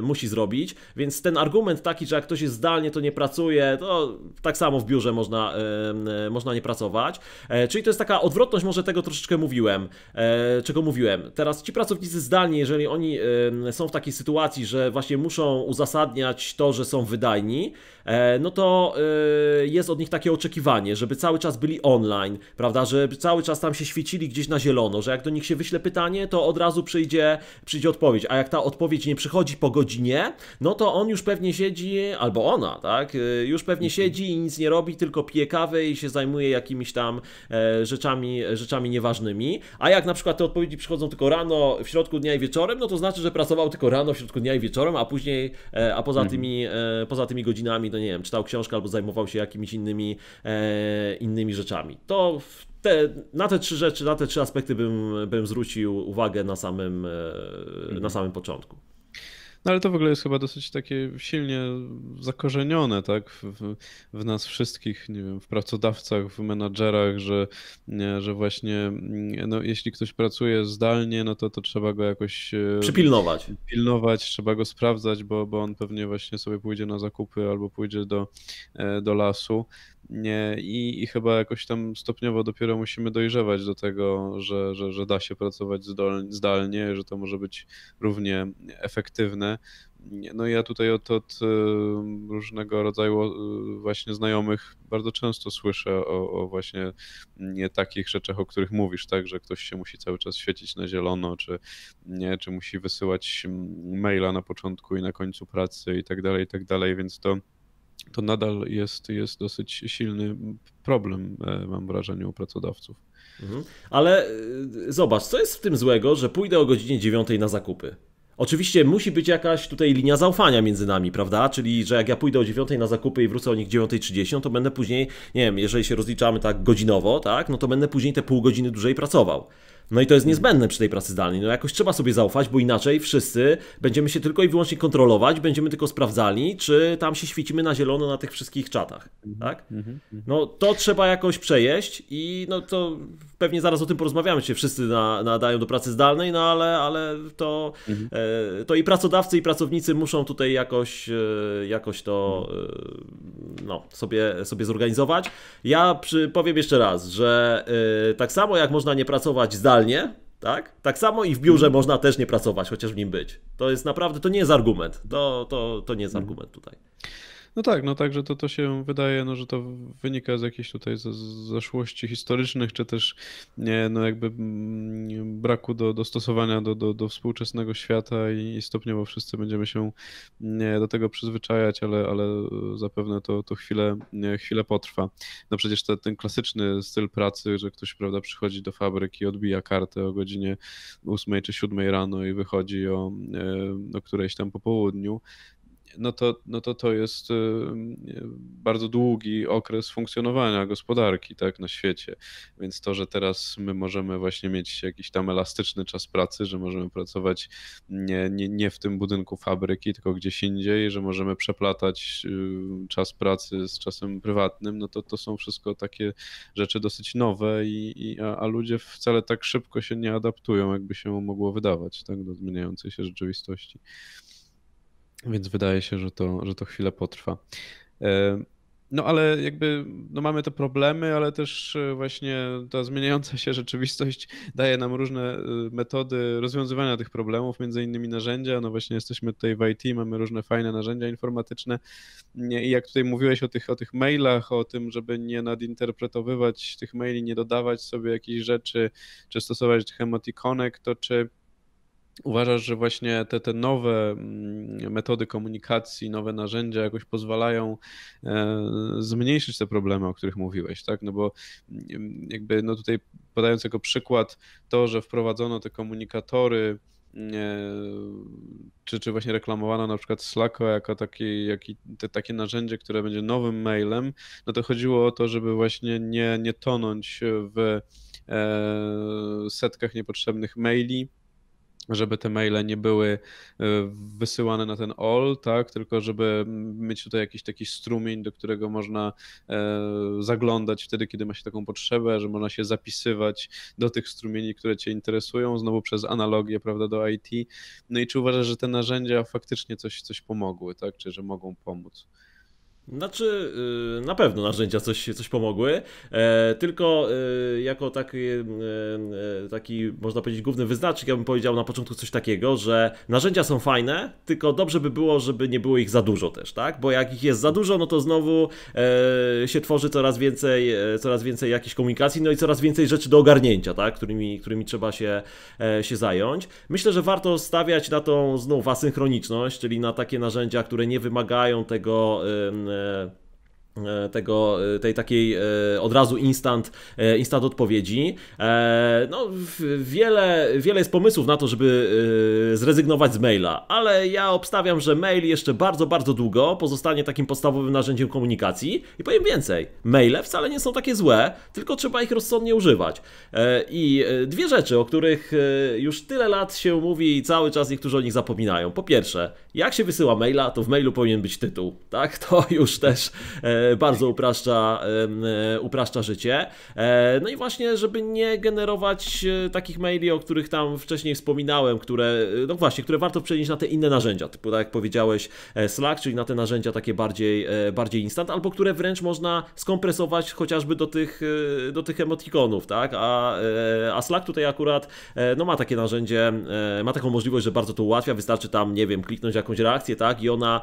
[SPEAKER 2] musi zrobić. Więc ten argument taki, że jak ktoś jest zdalnie, to nie pracuje, to tak samo w biurze można, e, można nie pracować. czyli to jest taka odwrotność może tego troszeczkę mówiłem, czego mówiłem. Teraz ci pracownicy pracownicy zdalni, jeżeli oni są w takiej sytuacji, że właśnie muszą uzasadniać to, że są wydajni, E, no to e, jest od nich takie oczekiwanie, żeby cały czas byli online, prawda, żeby cały czas tam się świecili gdzieś na zielono, że jak do nich się wyśle pytanie, to od razu przyjdzie, przyjdzie odpowiedź, a jak ta odpowiedź nie przychodzi po godzinie, no to on już pewnie siedzi, albo ona, tak, e, już pewnie mhm. siedzi i nic nie robi, tylko pije kawę i się zajmuje jakimiś tam rzeczami, rzeczami nieważnymi, a jak na przykład te odpowiedzi przychodzą tylko rano, w środku dnia i wieczorem, no to znaczy, że pracował tylko rano, w środku dnia i wieczorem, a później, a poza mhm. tymi, poza tymi godzinami to nie wiem, czytał książkę albo zajmował się jakimiś innymi, e, innymi rzeczami. To te, na te trzy rzeczy, na te trzy aspekty bym, bym zwrócił uwagę na samym, e, mhm. na samym początku.
[SPEAKER 1] No ale to w ogóle jest chyba dosyć takie silnie zakorzenione, tak? W, w nas wszystkich, nie wiem, w pracodawcach, w menadżerach, że, nie, że właśnie mm, no, jeśli ktoś pracuje zdalnie, no to, to trzeba go jakoś e, przypilnować. Pilnować, trzeba go sprawdzać, bo, bo on pewnie właśnie sobie pójdzie na zakupy albo pójdzie do, e, do lasu. Nie, i, I chyba jakoś tam stopniowo dopiero musimy dojrzewać do tego, że, że, że da się pracować zdalnie, że to może być równie efektywne no ja tutaj od, od e, różnego rodzaju e, właśnie znajomych bardzo często słyszę o, o, właśnie nie takich rzeczach, o których mówisz, tak, że ktoś się musi cały czas świecić na zielono, czy, nie, czy musi wysyłać mm, maila na początku i na końcu pracy i tak dalej, i tak dalej, więc to to nadal jest, jest dosyć silny problem, e, mam wrażenie, u pracodawców. Mhm.
[SPEAKER 2] Ale zobacz, co jest w tym złego, że pójdę o godzinie 9 na zakupy? Oczywiście musi być jakaś tutaj linia zaufania między nami, prawda? Czyli, że jak ja pójdę o 9 na zakupy i wrócę o nich 9.30, no to będę później, nie wiem, jeżeli się rozliczamy tak godzinowo, tak, no to będę później te pół godziny dłużej pracował. No i to jest niezbędne przy tej pracy zdalnej. No jakoś trzeba sobie zaufać, bo inaczej wszyscy będziemy się tylko i wyłącznie kontrolować, będziemy tylko sprawdzali, czy tam się świecimy na zielono na tych wszystkich czatach, tak? Mhm, mhm, mhm. No to trzeba jakoś przejeść i no to pewnie zaraz o tym porozmawiamy, się wszyscy na, nadają do pracy zdalnej, no ale, ale to, mhm. E, to i pracodawcy, i pracownicy muszą tutaj jakoś, e, jakoś to e, no, sobie, sobie zorganizować. Ja przy, powiem jeszcze raz, że tak samo jak można nie pracować zdalnie, tak? Tak samo i w biurze mhm. można też nie pracować, chociaż w nim być. To jest naprawdę, to nie jest argument. To, to, to nie jest mhm. argument tutaj.
[SPEAKER 1] No tak, no także to, to się wydaje, no, że to wynika z jakiejś tutaj z, zaszłości historycznych, czy też nie, no jakby mm, braku do, dostosowania do, do, do współczesnego świata i, i stopniowo wszyscy będziemy się nie, do tego przyzwyczajać, ale, ale zapewne to, to chwilę, nie, chwilę potrwa. No przecież te, ten klasyczny styl pracy, że ktoś prawda, przychodzi do fabryki, odbija kartę o godzinie 8 czy 7 rano i wychodzi o, e, o którejś tam po południu, no to, no to to jest y, y, bardzo długi okres funkcjonowania gospodarki tak, na świecie. Więc to, że teraz my możemy właśnie mieć jakiś tam elastyczny czas pracy, że możemy pracować nie, nie, nie w tym budynku fabryki, tylko gdzieś indziej, że możemy przeplatać y, czas pracy z czasem prywatnym, no to to są wszystko takie rzeczy dosyć nowe, i, i a, a ludzie wcale tak szybko się nie adaptują, jakby się mogło wydawać tak, do zmieniającej się rzeczywistości. Więc wydaje się, że to, że to chwilę potrwa. E, no ale jakby no mamy te problemy, ale też e, właśnie ta zmieniająca się rzeczywistość daje nam różne e, metody rozwiązywania tych problemów, między innymi narzędzia. No właśnie jesteśmy tutaj w IT, mamy różne fajne narzędzia informatyczne i jak tutaj mówiłeś o tych, o tych mailach, o tym, żeby nie nadinterpretowywać tych maili, nie dodawać sobie jakichś rzeczy, czy stosować tych emotikonek, to czy Uważasz, że właśnie te, te nowe mm, metody komunikacji, nowe narzędzia jakoś pozwalają e, zmniejszyć te problemy, o których mówiłeś, tak? No bo mm, jakby no tutaj podając jako przykład to, że wprowadzono te komunikatory, mm, e, czy, czy właśnie reklamowano na przykład Slacko jako taki, jaki, te, takie narzędzie, które będzie nowym mailem, no to chodziło o to, żeby właśnie nie, nie tonąć w e, setkach niepotrzebnych maili, żeby te maile nie były e, wysyłane na ten all, tak, tylko żeby mieć tutaj jakiś taki strumień, do którego można e, zaglądać wtedy, kiedy ma się taką potrzebę, że można się zapisywać do tych strumieni, które cię interesują, znowu przez analogię, prawda, do IT. No i czy uważasz, że te narzędzia faktycznie coś, coś pomogły, tak, czy że mogą pomóc?
[SPEAKER 2] Znaczy, y, na pewno
[SPEAKER 1] narzędzia coś, coś pomogły, e, tylko
[SPEAKER 2] y, jako taki, y, taki, można powiedzieć, główny wyznacznik, ja bym powiedział na początku coś takiego, że narzędzia są fajne, tylko dobrze by było, żeby nie było ich za dużo też, tak? Bo jak ich jest za dużo, no to znowu e, się tworzy coraz więcej, e, coraz więcej jakichś komunikacji, no i coraz więcej rzeczy do ogarnięcia, tak? Którymi, którymi trzeba się, się zająć. Myślę, że warto stawiać na tą znów asynchroniczność, czyli na takie narzędzia, które nie wymagają tego the E, tego, e, tej takiej e, od razu instant, instant odpowiedzi. No, wiele, wiele jest pomysłów na to, żeby zrezygnować z maila, ale ja obstawiam, że mail jeszcze bardzo, bardzo długo pozostanie takim podstawowym narzędziem komunikacji i powiem więcej, maile wcale nie są takie złe, tylko trzeba ich rozsądnie używać. I dwie rzeczy, o których już tyle lat się mówi i cały czas niektórzy o nich zapominają. Po pierwsze, jak się wysyła maila, to w mailu powinien być tytuł, tak? To już też E, bardzo upraszcza, e, upraszcza życie. E, no i właśnie, żeby nie generować takich maili, o których tam wcześniej wspominałem, które, no właśnie, które warto przenieść na te inne narzędzia, typu tak jak powiedziałeś Slack, czyli na te narzędzia takie bardziej, bardziej instant, albo które wręcz można skompresować chociażby do tych, do tych emotikonów, tak? A, a Slack tutaj akurat no ma takie narzędzie, ma taką możliwość, że bardzo to ułatwia, wystarczy tam, nie wiem, kliknąć jakąś reakcję, tak? I ona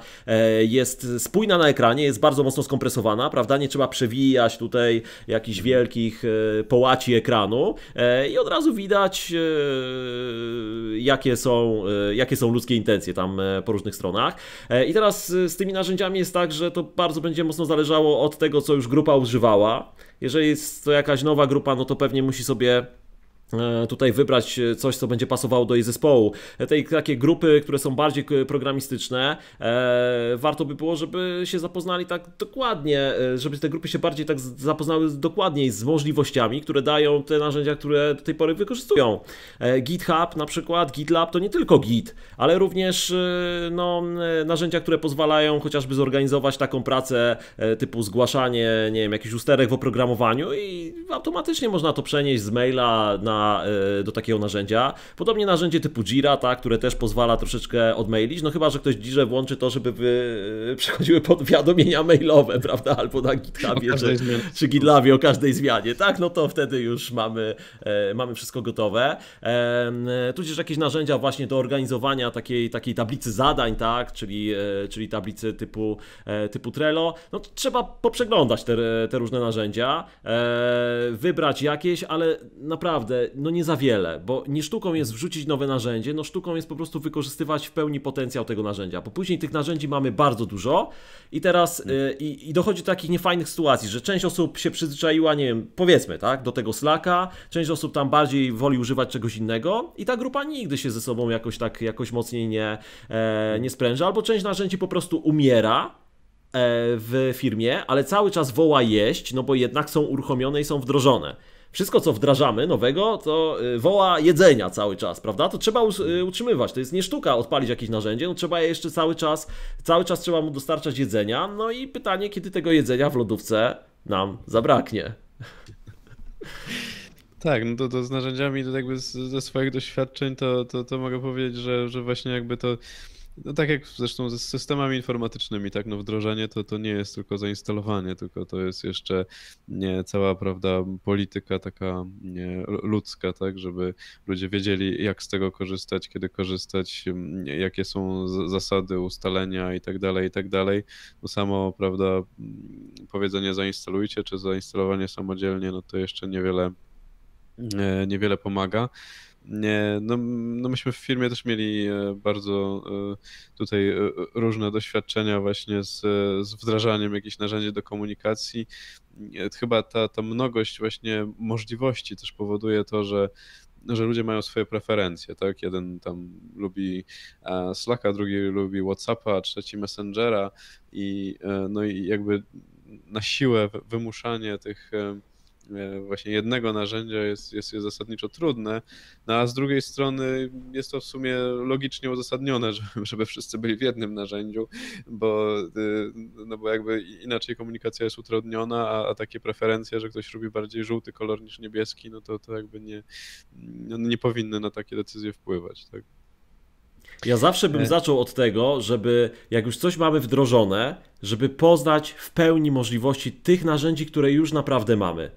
[SPEAKER 2] jest spójna na ekranie, jest bardzo mocno skompresowana prawda? Nie trzeba przewijać tutaj jakichś wielkich e, połaci ekranu e, i od razu widać, e, jakie są, jakie są ludzkie intencje tam po różnych stronach. I teraz z tymi narzędziami jest tak, że to bardzo będzie mocno zależało od tego, co już grupa używała. Jeżeli jest to jakaś nowa grupa, no to pewnie musi sobie E, tutaj wybrać e, coś, co będzie pasowało do jej zespołu. E, tej, takie grupy, które są bardziej programistyczne, warto by było, żeby się zapoznali tak dokładnie, żeby te grupy się bardziej tak zapoznały dokładniej z możliwościami, które dają te narzędzia, które do tej pory wykorzystują. GitHub na przykład, GitLab to nie tylko Git, ale również no, narzędzia, które pozwalają chociażby zorganizować taką pracę typu zgłaszanie, nie wiem, jakichś usterek w oprogramowaniu i automatycznie można to przenieść z maila na E, do takiego narzędzia. Podobnie narzędzie typu Jira, tak, które też pozwala troszeczkę odmailić, no chyba, że ktoś Jirze włączy to, żeby wy... E, przechodziły podwiadomienia mailowe, prawda, albo na GitHubie czy, czy GitLabie o każdej zmianie, tak, no to wtedy już mamy, e, mamy wszystko gotowe. Tudzież jakieś narzędzia właśnie do organizowania takiej, takiej tablicy zadań, tak, czyli, czyli tablicy typu, typu Trello, no trzeba poprzeglądać te, te różne narzędzia, wybrać jakieś, ale naprawdę no nie za wiele, bo nie sztuką jest wrzucić nowe narzędzie, no sztuką jest po prostu wykorzystywać w pełni potencjał tego narzędzia, bo później tych narzędzi mamy bardzo dużo i teraz mm. y, i, i dochodzi do takich niefajnych sytuacji, że część osób się przyzwyczaiła, nie wiem, powiedzmy, tak, do tego Slacka, część osób tam bardziej woli używać czegoś innego i ta grupa nigdy się ze sobą jakoś tak, jakoś mocniej nie, e, mm. nie spręża, albo część narzędzi po prostu umiera, e, w firmie, ale cały czas woła jeść, no bo jednak są uruchomione i są wdrożone wszystko, co wdrażamy nowego, to y, woła jedzenia cały czas, prawda? To trzeba y, utrzymywać. To jest nie sztuka odpalić jakieś narzędzie, no trzeba je jeszcze cały czas, cały czas trzeba mu dostarczać jedzenia. No i pytanie, kiedy tego jedzenia w lodówce nam zabraknie.
[SPEAKER 1] Tak, no to, to z narzędziami, to jakby z, ze swoich doświadczeń, to, to, to mogę powiedzieć, że, że właśnie jakby to no tak jak zresztą ze systemami informatycznymi, tak, no wdrożenie to, to nie jest tylko zainstalowanie, tylko to jest jeszcze nie, cała, prawda, polityka taka nie, ludzka, tak, żeby ludzie wiedzieli jak z tego korzystać, kiedy korzystać, jakie są zasady, ustalenia i tak dalej, i tak dalej. No samo, prawda, powiedzenie zainstalujcie, czy zainstalowanie samodzielnie, no to jeszcze niewiele, e, niewiele pomaga. Nie, no, no myśmy w firmie też mieli e, bardzo e, tutaj e, różne doświadczenia właśnie z, z wdrażaniem jakichś narzędzi do komunikacji. Chyba ta, ta mnogość właśnie możliwości też powoduje to, że że ludzie mają swoje preferencje, tak? Jeden tam lubi Slacka, drugi lubi Whatsappa, trzeci Messengera i no i jakby na siłę wymuszanie tych E, właśnie jednego narzędzia jest, jest, jest zasadniczo trudne, no a z drugiej strony jest to w sumie logicznie uzasadnione, żeby, żeby wszyscy byli w jednym narzędziu, bo, y, no bo jakby inaczej komunikacja jest utrudniona, a, a takie preferencje, że ktoś lubi bardziej żółty kolor niż niebieski, no to, to jakby nie, no nie powinny na takie decyzje wpływać. Tak?
[SPEAKER 2] Ja zawsze bym e. zaczął od tego, żeby jak już coś mamy wdrożone, żeby poznać w pełni możliwości tych narzędzi, które już naprawdę mamy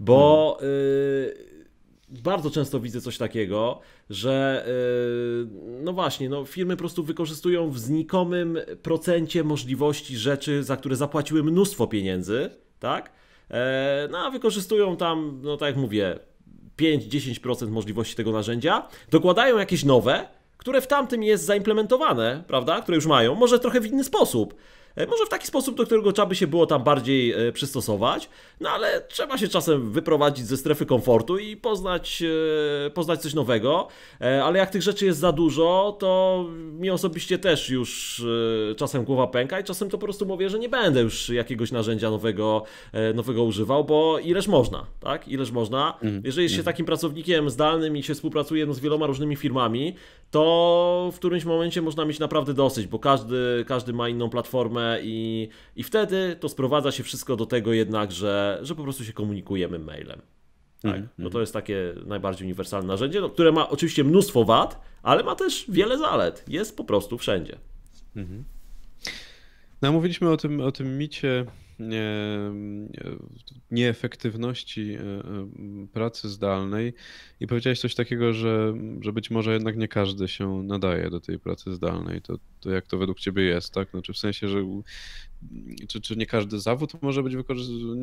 [SPEAKER 2] bo mhm. y, bardzo często widzę coś takiego, że y, no właśnie, no, firmy po prostu wykorzystują w znikomym procencie możliwości rzeczy, za które zapłaciły mnóstwo pieniędzy, tak? E, no a wykorzystują tam, no tak jak mówię, 5-10% możliwości tego narzędzia, dokładają jakieś nowe, które w tamtym jest zaimplementowane, prawda? Które już mają, może trochę w inny sposób. E, może w taki sposób, do którego trzeba by się było tam bardziej e, przystosować, no ale trzeba się czasem wyprowadzić ze strefy komfortu i poznać, e, poznać coś nowego. Ale jak tych rzeczy jest za dużo, to mi osobiście też już czasem głowa pęka i czasem to po prostu mówię, że nie będę już jakiegoś narzędzia nowego, nowego używał, bo ileż można, tak? Ileż można. Mhm. Jeżeli jest się mhm. takim pracownikiem zdalnym i się współpracuje no, z wieloma różnymi firmami, to w którymś momencie można mieć naprawdę dosyć, bo każdy, każdy ma inną platformę, i, i wtedy to sprowadza się wszystko do tego jednak, że, że po prostu się komunikujemy mailem. Tak, mm, no to mhm. jest takie najbardziej uniwersalne narzędzie, no, które ma oczywiście mnóstwo wad, ale ma też wiele zalet. Jest po prostu wszędzie.
[SPEAKER 1] Mm -hmm. No, mówiliśmy o tym, o tym micie E, e, nieefektywności e, pracy zdalnej i powiedziałeś coś takiego, że, że być może jednak nie każdy się nadaje do tej pracy zdalnej. To, to jak to według ciebie jest, tak? Znaczy w sensie, że czy, czy nie każdy zawód może być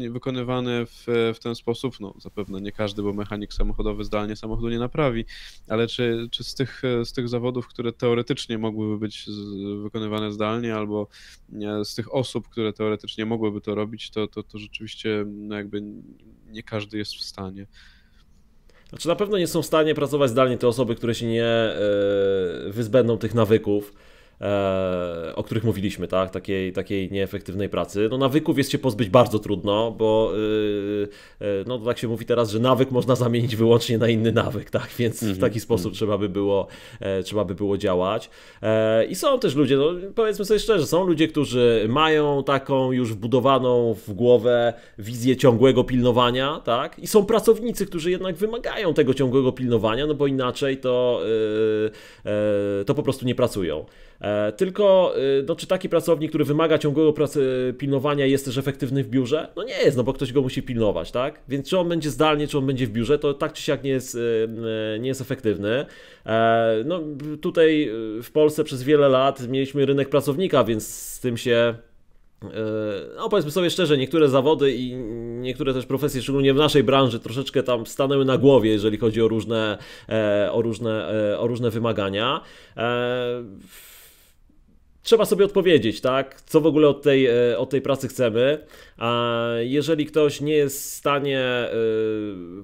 [SPEAKER 1] wykonywany w, w ten sposób. No, zapewne nie każdy, bo mechanik samochodowy zdalnie samochodu nie naprawi, ale czy, czy z, tych, z tych zawodów, które teoretycznie mogłyby być z, wykonywane zdalnie, albo e, z tych osób, które teoretycznie mogłyby to robić, to, to, to rzeczywiście no jakby nie każdy jest w stanie. Znaczy na pewno nie są w stanie pracować zdalnie te osoby, które się nie
[SPEAKER 2] yy, wyzbędą tych nawyków E, o których mówiliśmy, tak? takiej, takiej nieefektywnej pracy. No, nawyków jest się pozbyć bardzo trudno, bo y, y, no, tak się mówi teraz, że nawyk można zamienić wyłącznie na inny nawyk, tak? więc mm -hmm. w mhm, taki sposób mm -hmm. trzeba, by było, e, trzeba by było działać. E, I są też ludzie, no, powiedzmy sobie szczerze, są ludzie, którzy mają taką już wbudowaną w głowę wizję ciągłego pilnowania, tak? I są pracownicy, którzy jednak wymagają tego ciągłego pilnowania, no bo inaczej to, yy, yy, to po prostu nie pracują. E, tylko, y, no, czy taki pracownik, który wymaga ciągłego pracy, pilnowania, jest też efektywny w biurze? No nie jest, no bo ktoś go musi pilnować, tak? Więc czy on będzie zdalnie, czy on będzie w biurze, to tak czy siak nie jest, y, y, nie jest efektywny. E, no, tutaj w Polsce przez wiele lat mieliśmy rynek pracownika, więc z tym się no powiedzmy sobie szczerze, niektóre zawody i niektóre też profesje, szczególnie w naszej branży, troszeczkę tam stanęły na głowie, jeżeli chodzi o różne, e, o różne, o różne wymagania trzeba sobie odpowiedzieć, tak? Co w ogóle od tej, e, od tej pracy chcemy? Jeżeli ktoś nie jest w stanie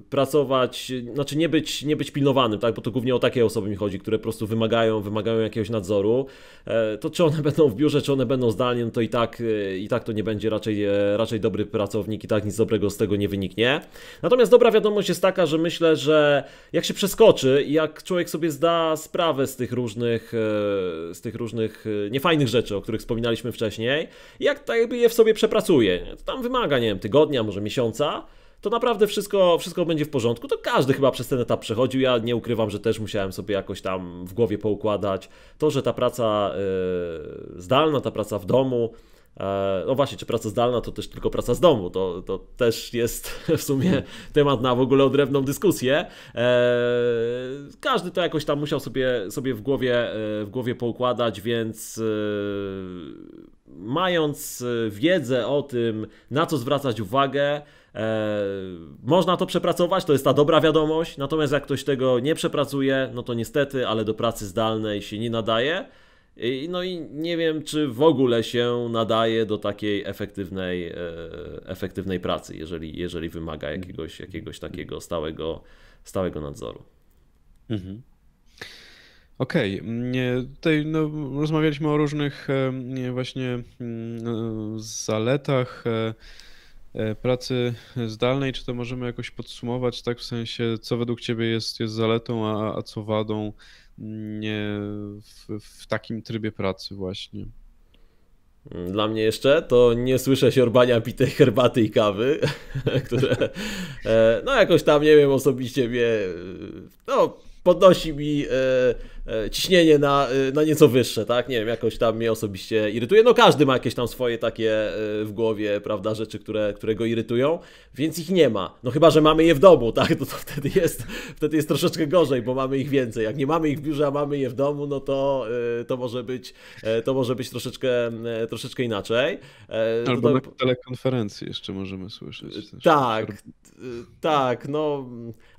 [SPEAKER 2] y, pracować, znaczy nie być, nie być pilnowanym, tak, bo to głównie o takie osoby mi chodzi, które po prostu wymagają, wymagają jakiegoś nadzoru, e, to czy one będą w biurze, czy one będą zdalnie, no to i tak, e, i tak to nie będzie raczej, e, raczej dobry pracownik i tak nic dobrego z tego nie wyniknie. Natomiast dobra wiadomość jest taka, że myślę, że jak się przeskoczy i jak człowiek sobie zda sprawę z tych różnych, z tych różnych niefajnych rzeczy, o których wspominaliśmy wcześniej, jak tak jakby je w sobie przepracuje, tam wymaga, nie wiem, tygodnia, może miesiąca, to naprawdę wszystko, wszystko będzie w porządku. To każdy chyba przez ten etap przechodził. Ja nie ukrywam, że też musiałem sobie jakoś tam w głowie poukładać. To, że ta praca yy, zdalna, ta praca w domu, e, no właśnie, czy praca zdalna to też tylko praca z domu, to, to też jest w sumie temat na w ogóle odrębną dyskusję. E, każdy to jakoś tam musiał sobie, sobie w, głowie, w głowie poukładać, więc mając y, wiedzę o tym, na co zwracać uwagę, e, można to przepracować, to jest ta dobra wiadomość, natomiast jak ktoś tego nie przepracuje, no to niestety, ale do pracy zdalnej się nie nadaje. No i nie wiem, czy w ogóle się nadaje do takiej efektywnej, e, efektywnej pracy, jeżeli, jeżeli wymaga jakiegoś, jakiegoś takiego stałego, stałego nadzoru.
[SPEAKER 1] Mhm. Okej, okay. Mm, tutaj no, rozmawialiśmy o różnych e, właśnie mm, e, zaletach e, pracy zdalnej. Czy to możemy jakoś podsumować, tak w sensie, co według Ciebie jest, jest zaletą, a, a co wadą mm, w, w takim trybie pracy właśnie?
[SPEAKER 2] Dla mnie jeszcze to nie słyszę siorbania pitej herbaty i kawy, które no jakoś tam, nie wiem, osobiście mnie, no podnosi mi e, e, ciśnienie na, e, na nieco wyższe, tak? Nie wiem, jakoś tam mnie osobiście irytuje. No każdy ma jakieś tam swoje takie w głowie, prawda, rzeczy, które, które go irytują, więc ich nie ma. No chyba, że mamy je w domu, tak? No to wtedy jest, wtedy jest troszeczkę gorzej, bo mamy ich więcej. Jak nie mamy ich w biurze, a mamy je w domu, no to, to może być, to może być troszeczkę, troszeczkę inaczej. Albo to... na
[SPEAKER 1] telekonferencji jeszcze możemy słyszeć. Tak,
[SPEAKER 2] tak, no,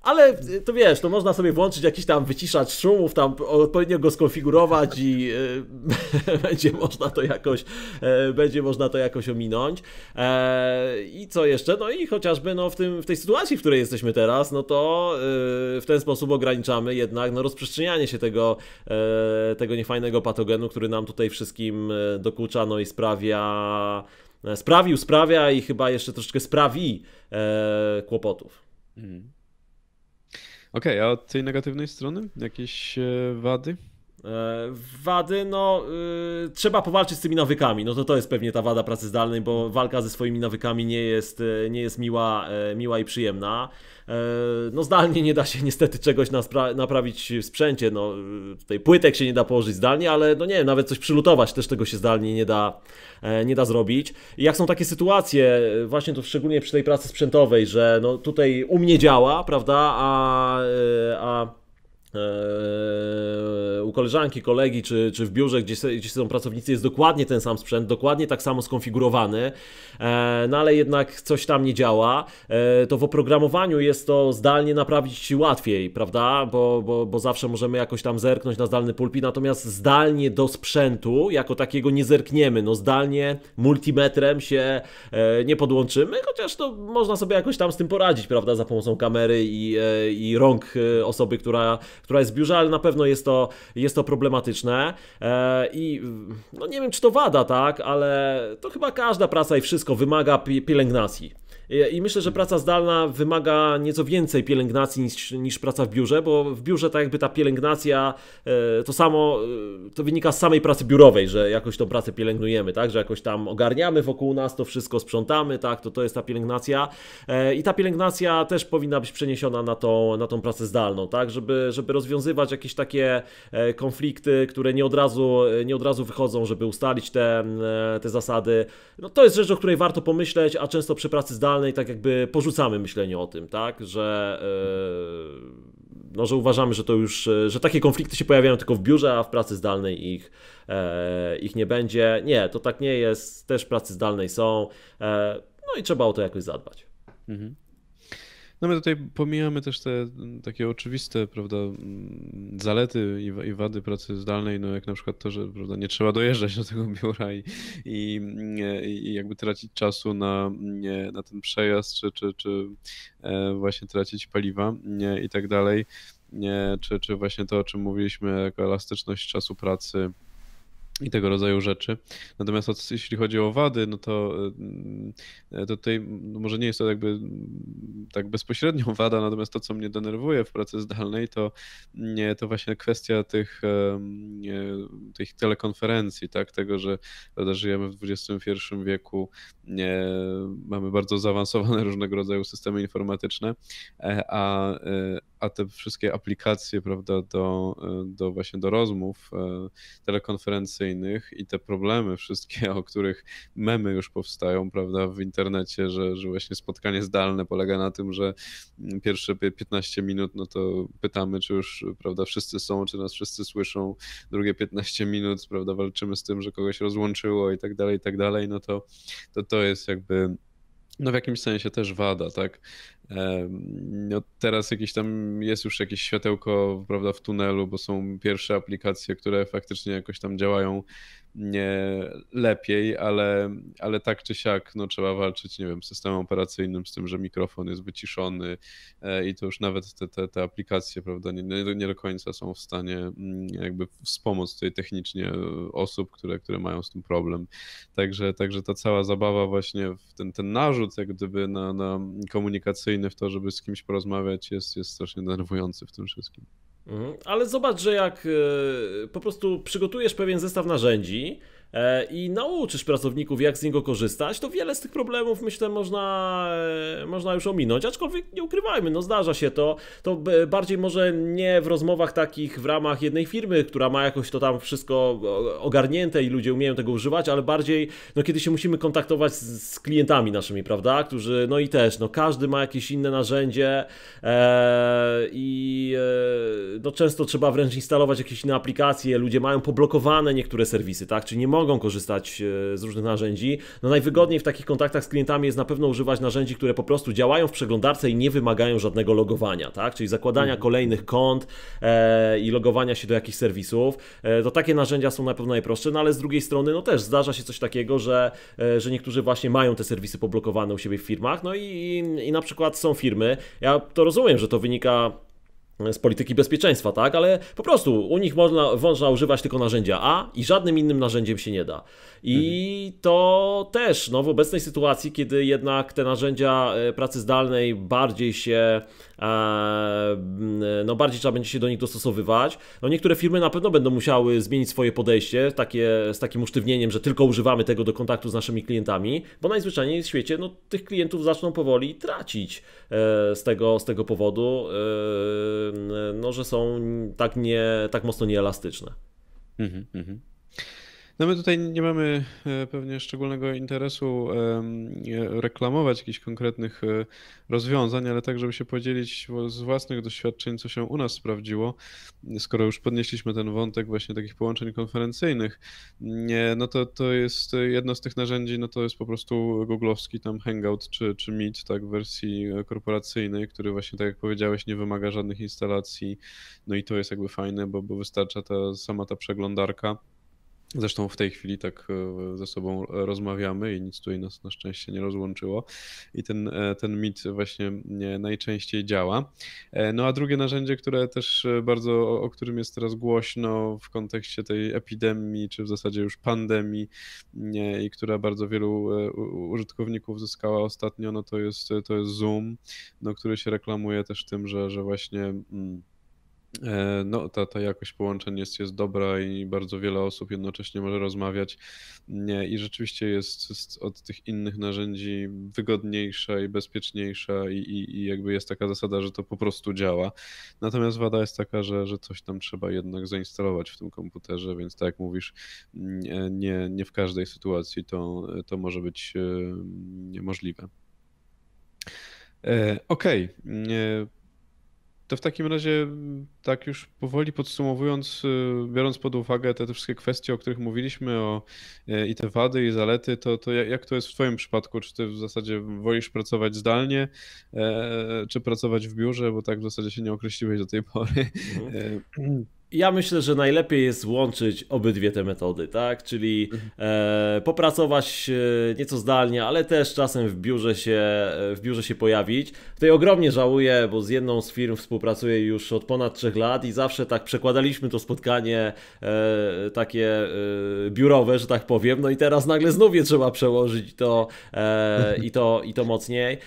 [SPEAKER 2] ale y, to wiesz, to no, można sobie włączyć jakiś tam wyciszać szumów, tam odpowiednio go skonfigurować i y, będzie można to jakoś, e, będzie można to jakoś ominąć. E, I co jeszcze? No i chociażby no, w, tym, w tej sytuacji, w której jesteśmy teraz, no to y, w ten sposób ograniczamy jednak no, rozprzestrzenianie się tego, e, tego niefajnego patogenu, który nam tutaj wszystkim dokucza, no i sprawia E, sprawił, sprawia i chyba jeszcze troszeczkę sprawi e, kłopotów. Mhm. Okej, okay, a od tej negatywnej strony jakieś e, wady? E, wady, no y, trzeba powalczyć z tymi nawykami, no to to jest pewnie ta wada pracy zdalnej, bo walka ze swoimi nawykami nie jest, y, nie jest miła, e, miła i przyjemna. E, no zdalnie nie da się niestety czegoś naprawić w sprzęcie, no y, tutaj płytek się nie da położyć zdalnie, ale no nie nawet coś przylutować też tego się zdalnie nie da, nie da zrobić. I jak są takie sytuacje, właśnie to szczególnie przy tej pracy sprzętowej, że no tutaj u mnie działa, prawda, a, a Eee, u koleżanki, kolegi, czy, czy w biurze, gdzie, gdzie są pracownicy, jest dokładnie ten sam sprzęt, dokładnie tak samo skonfigurowany, eee, no ale jednak coś tam nie działa, eee, to w oprogramowaniu jest to zdalnie naprawić łatwiej, prawda? Bo, bo, bo zawsze możemy jakoś tam zerknąć na zdalny pulpit, natomiast zdalnie do sprzętu jako takiego nie zerkniemy, no zdalnie multimetrem się e, nie podłączymy, chociaż to można sobie jakoś tam z tym poradzić, prawda? Za pomocą kamery i, e, i rąk e, osoby, która która jest w biurze, ale na pewno jest to, jest to problematyczne. E, I no nie wiem, czy to wada, tak, ale to chyba każda praca i wszystko wymaga pielęgnacji. I myślę, że praca zdalna wymaga nieco więcej pielęgnacji niż, niż praca w biurze, bo w biurze tak jakby ta pielęgnacja e, to samo, e, to wynika z samej pracy biurowej, że jakoś tą pracę pielęgnujemy, tak, że jakoś tam ogarniamy wokół nas, to wszystko sprzątamy, tak, to to jest ta pielęgnacja e, i ta pielęgnacja też powinna być przeniesiona na tą, na tą pracę zdalną, tak, żeby, żeby rozwiązywać jakieś takie konflikty, które nie od razu, nie od razu wychodzą, żeby ustalić te, te zasady. No to jest rzecz, o której warto pomyśleć, a często przy pracy zdalnej mentalnej tak jakby porzucamy myślenie o tym, tak, że e, no, że uważamy, że to już, e, że takie konflikty się pojawiają tylko w biurze, a w pracy zdalnej ich, e, ich nie będzie. Nie, to tak nie jest, też pracy zdalnej są, no i trzeba o to jakoś zadbać.
[SPEAKER 1] Mhm. No my tutaj pomijamy też te mm, takie oczywiste, prawda, mm, zalety i, i wady pracy zdalnej, no jak na przykład to, że prawda, nie trzeba dojeżdżać do tego biura i, i, i jakby tracić czasu na, nie, na ten przejazd, czy, czy, czy e, właśnie tracić paliwa nie, i tak dalej, nie, czy, czy właśnie to, o czym mówiliśmy, jako elastyczność czasu pracy, i tego rodzaju rzeczy. Natomiast jeśli chodzi o wady, no to, to tutaj no może nie jest to jakby mm, tak bezpośrednia wada, natomiast to, co mnie denerwuje w pracy zdalnej, to, nie, mm, to właśnie kwestia tych, nie, tych telekonferencji, tak? tego, że żyjemy w XXI wieku, nie, mamy bardzo zaawansowane różnego rodzaju systemy informatyczne, e, a, e, a te wszystkie aplikacje, prawda, do, e, do właśnie do rozmów e, telekonferencyjnych i te problemy wszystkie, o których memy już powstają, prawda, w internecie, że, że właśnie spotkanie zdalne polega na tym, że mm, pierwsze 15 minut, no to pytamy, czy już, prawda, wszyscy są, czy nas wszyscy słyszą, drugie 15 minut, prawda, walczymy z tym, że kogoś rozłączyło i tak dalej, i tak dalej, no to to, to jest jakby no w jakimś sensie też wada, tak? No teraz jakieś tam jest już jakieś światełko prawda, w tunelu, bo są pierwsze aplikacje, które faktycznie jakoś tam działają lepiej, ale, ale tak czy siak no, trzeba walczyć, nie wiem, z systemem operacyjnym, z tym, że mikrofon jest wyciszony e, i to już nawet te, te, te aplikacje prawda, nie, nie do końca są w stanie mm, jakby wspomóc tutaj technicznie osób, które, które mają z tym problem. Także, także ta cała zabawa właśnie w ten, ten narzut jak gdyby na, na komunikacyjny w to, żeby z kimś porozmawiać, jest, jest strasznie denerwujący w tym wszystkim.
[SPEAKER 2] Mhm. Ale zobacz, że jak e, po prostu przygotujesz pewien zestaw narzędzi, E, i nauczysz pracowników, jak z niego korzystać, to wiele z tych problemów, myślę, można, e, można już ominąć. Aczkolwiek nie ukrywajmy, no zdarza się to. To bardziej może nie w rozmowach takich w ramach jednej firmy, która ma jakoś to tam wszystko ogarnięte i ludzie umieją tego używać, ale bardziej, no kiedy się musimy kontaktować z, z klientami naszymi, prawda? Którzy, no i też, no każdy ma jakieś inne narzędzie e, i e, no często trzeba wręcz instalować jakieś inne aplikacje, ludzie mają poblokowane niektóre serwisy, tak? Czy nie mogą mogą korzystać e, z różnych narzędzi. No najwygodniej w takich kontaktach z klientami jest na pewno używać narzędzi, które po prostu działają w przeglądarce i nie wymagają żadnego logowania, tak? Czyli zakładania mhm. kolejnych kont e, i logowania się do jakichś serwisów. E, to takie narzędzia są na pewno najprostsze, no ale z drugiej strony no też zdarza się coś takiego, że, że niektórzy właśnie mają te serwisy poblokowane u siebie w firmach, no i, i na przykład są firmy, ja to rozumiem, że to wynika z polityki bezpieczeństwa, tak? Ale po prostu u nich można, można używać tylko narzędzia A i żadnym innym narzędziem się nie da. I mhm. to też no, w obecnej sytuacji, kiedy jednak te narzędzia e, pracy zdalnej bardziej się Eee, no bardziej trzeba będzie się do nich dostosowywać. No niektóre firmy na pewno będą musiały zmienić swoje podejście takie, z takim usztywnieniem, że tylko używamy tego do kontaktu z naszymi klientami, bo najzwyczajniej w świecie no, tych klientów zaczną powoli tracić eee, z tego, z tego powodu, eee, no, że są tak, nie, tak mocno nieelastyczne. Mhm, mhm.
[SPEAKER 1] No my tutaj nie mamy e, pewnie szczególnego interesu reklamować jakichś konkretnych e, rozwiązań, ale tak, żeby się podzielić z własnych doświadczeń, co się u nas sprawdziło, skoro już podnieśliśmy ten wątek właśnie takich połączeń konferencyjnych, no to to jest jedno z tych narzędzi, no to jest po prostu googlowski tam Hangout czy, czy Meet, tak, w wersji e, korporacyjnej, który właśnie, tak jak powiedziałeś, nie wymaga żadnych instalacji, no i to jest jakby fajne, bo, bo wystarcza ta sama ta przeglądarka Zresztą w tej chwili tak e, ze sobą rozmawiamy i nic tutaj nas na szczęście nie rozłączyło. I ten, e, ten mit właśnie e, najczęściej działa. No a drugie narzędzie, które też bardzo, o którym jest teraz głośno w kontekście tej epidemii, czy w zasadzie już pandemii i która bardzo wielu użytkowników zyskała ostatnio, no to jest, to jest Zoom, no, który się reklamuje też tym, że, że właśnie... Mm, E, no, ta, ta jakość połączeń jest, jest dobra i bardzo wiele osób jednocześnie może rozmawiać. Nie, i rzeczywiście jest, jest od tych innych narzędzi wygodniejsza i bezpieczniejsza, i, i, i, jakby jest taka zasada, że to po prostu działa. Natomiast wada jest taka, że, że coś tam trzeba jednak zainstalować w tym komputerze, więc tak jak mówisz, nie, nie w każdej sytuacji to, to może być e, możliwe. E, okej. Okay to w takim razie, tak już powoli podsumowując, y, biorąc pod uwagę te, te wszystkie kwestie, o których mówiliśmy, o, y, i te wady i zalety, to, to jak to jest w Twoim przypadku? Czy Ty w zasadzie wolisz pracować zdalnie, e, czy pracować w biurze, bo tak w zasadzie się nie określiłeś do tej pory? Mhm. E, ja myślę, że najlepiej jest łączyć
[SPEAKER 2] obydwie te metody, tak? Czyli e, popracować e, nieco zdalnie, ale też czasem w biurze, się, e, w biurze się pojawić. Tutaj ogromnie żałuję, bo z jedną z firm współpracuję już od ponad trzech lat i zawsze tak przekładaliśmy to spotkanie e, takie e, biurowe, że tak powiem. No i teraz nagle znów je trzeba przełożyć to, e, i, to, i to mocniej.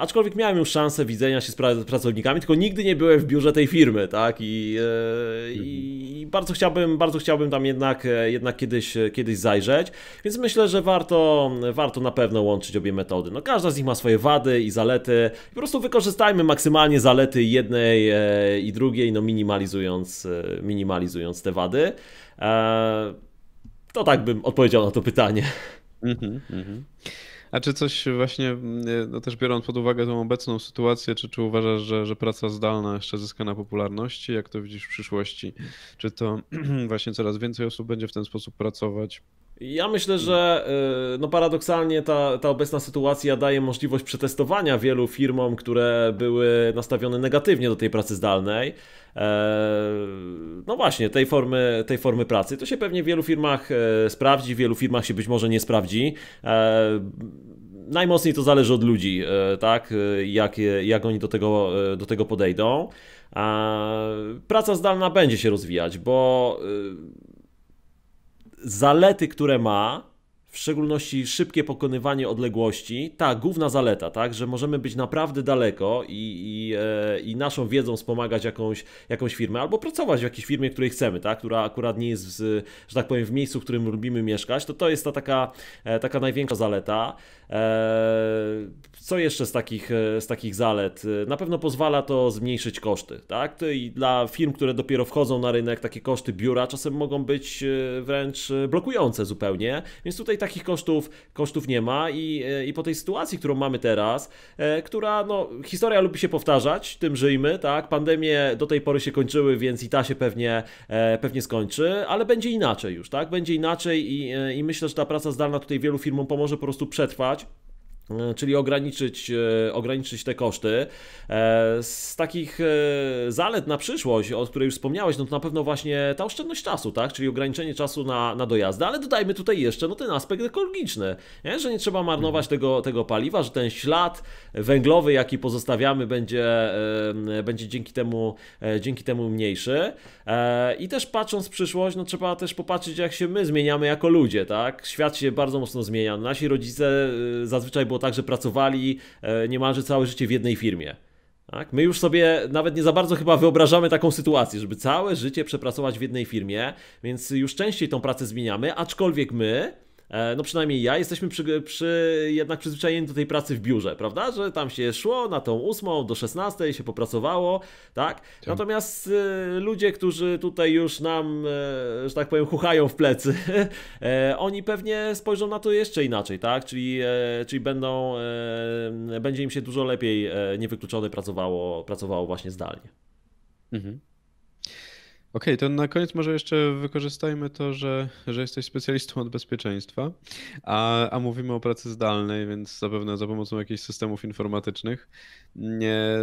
[SPEAKER 2] aczkolwiek miałem już szansę widzenia się z pracownikami, tylko nigdy nie byłem w biurze tej firmy, tak? I Mhm. i bardzo chciałbym, bardzo chciałbym tam jednak, e, jednak kiedyś, e, kiedyś zajrzeć, więc myślę, że warto, warto na pewno łączyć obie metody. No, każda z nich ma swoje wady i zalety, po prostu wykorzystajmy maksymalnie zalety jednej e, i drugiej, no minimalizując, minimalizując te wady.
[SPEAKER 1] To tak bym odpowiedział na to pytanie. Mm-hmm, mm-hmm. A czy coś właśnie, mm, y, no też biorąc pod uwagę tą obecną sytuację, czy, czy uważasz, że, że praca zdalna jeszcze zyska na popularności? Jak to widzisz w przyszłości? Czy to właśnie coraz więcej osób będzie w ten sposób pracować?
[SPEAKER 2] Ja myślę, że y, no paradoksalnie ta, ta obecna sytuacja daje możliwość przetestowania wielu firmom, które były nastawione negatywnie do tej pracy zdalnej. E, no właśnie, tej formy, tej formy pracy. To się pewnie w wielu firmach e, sprawdzi, w wielu firmach się być może nie sprawdzi e, najmocniej to zależy od ludzi, tak? Jak, jak oni do tego, do tego podejdą. Praca zdalna będzie się rozwijać, bo zalety, które ma, w szczególności szybkie pokonywanie odległości. Ta główna zaleta, tak, że możemy być naprawdę daleko i, i, e, i, naszą wiedzą wspomagać jakąś, jakąś firmę, albo pracować w jakiejś firmie, której chcemy, tak, która akurat nie jest, w, że tak powiem, w miejscu, w którym lubimy mieszkać, to to jest ta taka, e, taka największa zaleta. E, co jeszcze z takich, e, z takich zalet? E, na pewno pozwala to zmniejszyć koszty, tak, i dla firm, które dopiero wchodzą na rynek, takie koszty biura czasem mogą być e, wręcz blokujące zupełnie, więc tutaj tutaj takich kosztów, kosztów nie ma i, e, i po tej sytuacji, którą mamy teraz, e, która, no, historia lubi się powtarzać, tym żyjmy, tak, pandemie do tej pory się kończyły, więc i ta się pewnie, e, pewnie skończy, ale będzie inaczej już, tak, będzie inaczej i, i myślę, że ta praca zdalna tutaj wielu firmom pomoże po prostu przetrwać. E, czyli ograniczyć, e, ograniczyć te koszty. E, z takich zalet na przyszłość, o której już wspomniałeś, no to na pewno właśnie ta oszczędność czasu, tak? czyli ograniczenie czasu na, na dojazdy, ale dodajmy tutaj jeszcze no, ten aspekt ekologiczny, nie? że nie trzeba marnować tego, tego paliwa, że ten ślad węglowy, jaki pozostawiamy, będzie, będzie dzięki, temu, dzięki temu mniejszy. I też patrząc w przyszłość, no, trzeba też popatrzeć, jak się my zmieniamy jako ludzie. tak? Świat się bardzo mocno zmienia. Nasi rodzice zazwyczaj było było tak, że pracowali e, niemalże całe życie w jednej firmie. Tak? My już sobie nawet nie za bardzo chyba wyobrażamy taką sytuację, żeby całe życie przepracować w jednej firmie, więc już częściej tą pracę zmieniamy, aczkolwiek my E, no przynajmniej ja, jesteśmy przy, przy, jednak przyzwyczajeni do tej pracy w biurze, prawda? Że tam się szło na tą ósmą do 16 się popracowało, tak? tak? Natomiast y, ludzie, którzy tutaj już nam, y, że tak powiem, chuchają w plecy, y, oni pewnie spojrzą na to jeszcze inaczej, tak? Czyli, czyli będą, będzie im się dużo lepiej niewykluczone pracowało, pracowało
[SPEAKER 1] właśnie zdalnie. Mhm. Okej, okay, to na koniec może jeszcze wykorzystajmy to, że, że jesteś specjalistą od bezpieczeństwa, a, a mówimy o pracy zdalnej, więc zapewne za pomocą jakichś systemów informatycznych. Nie,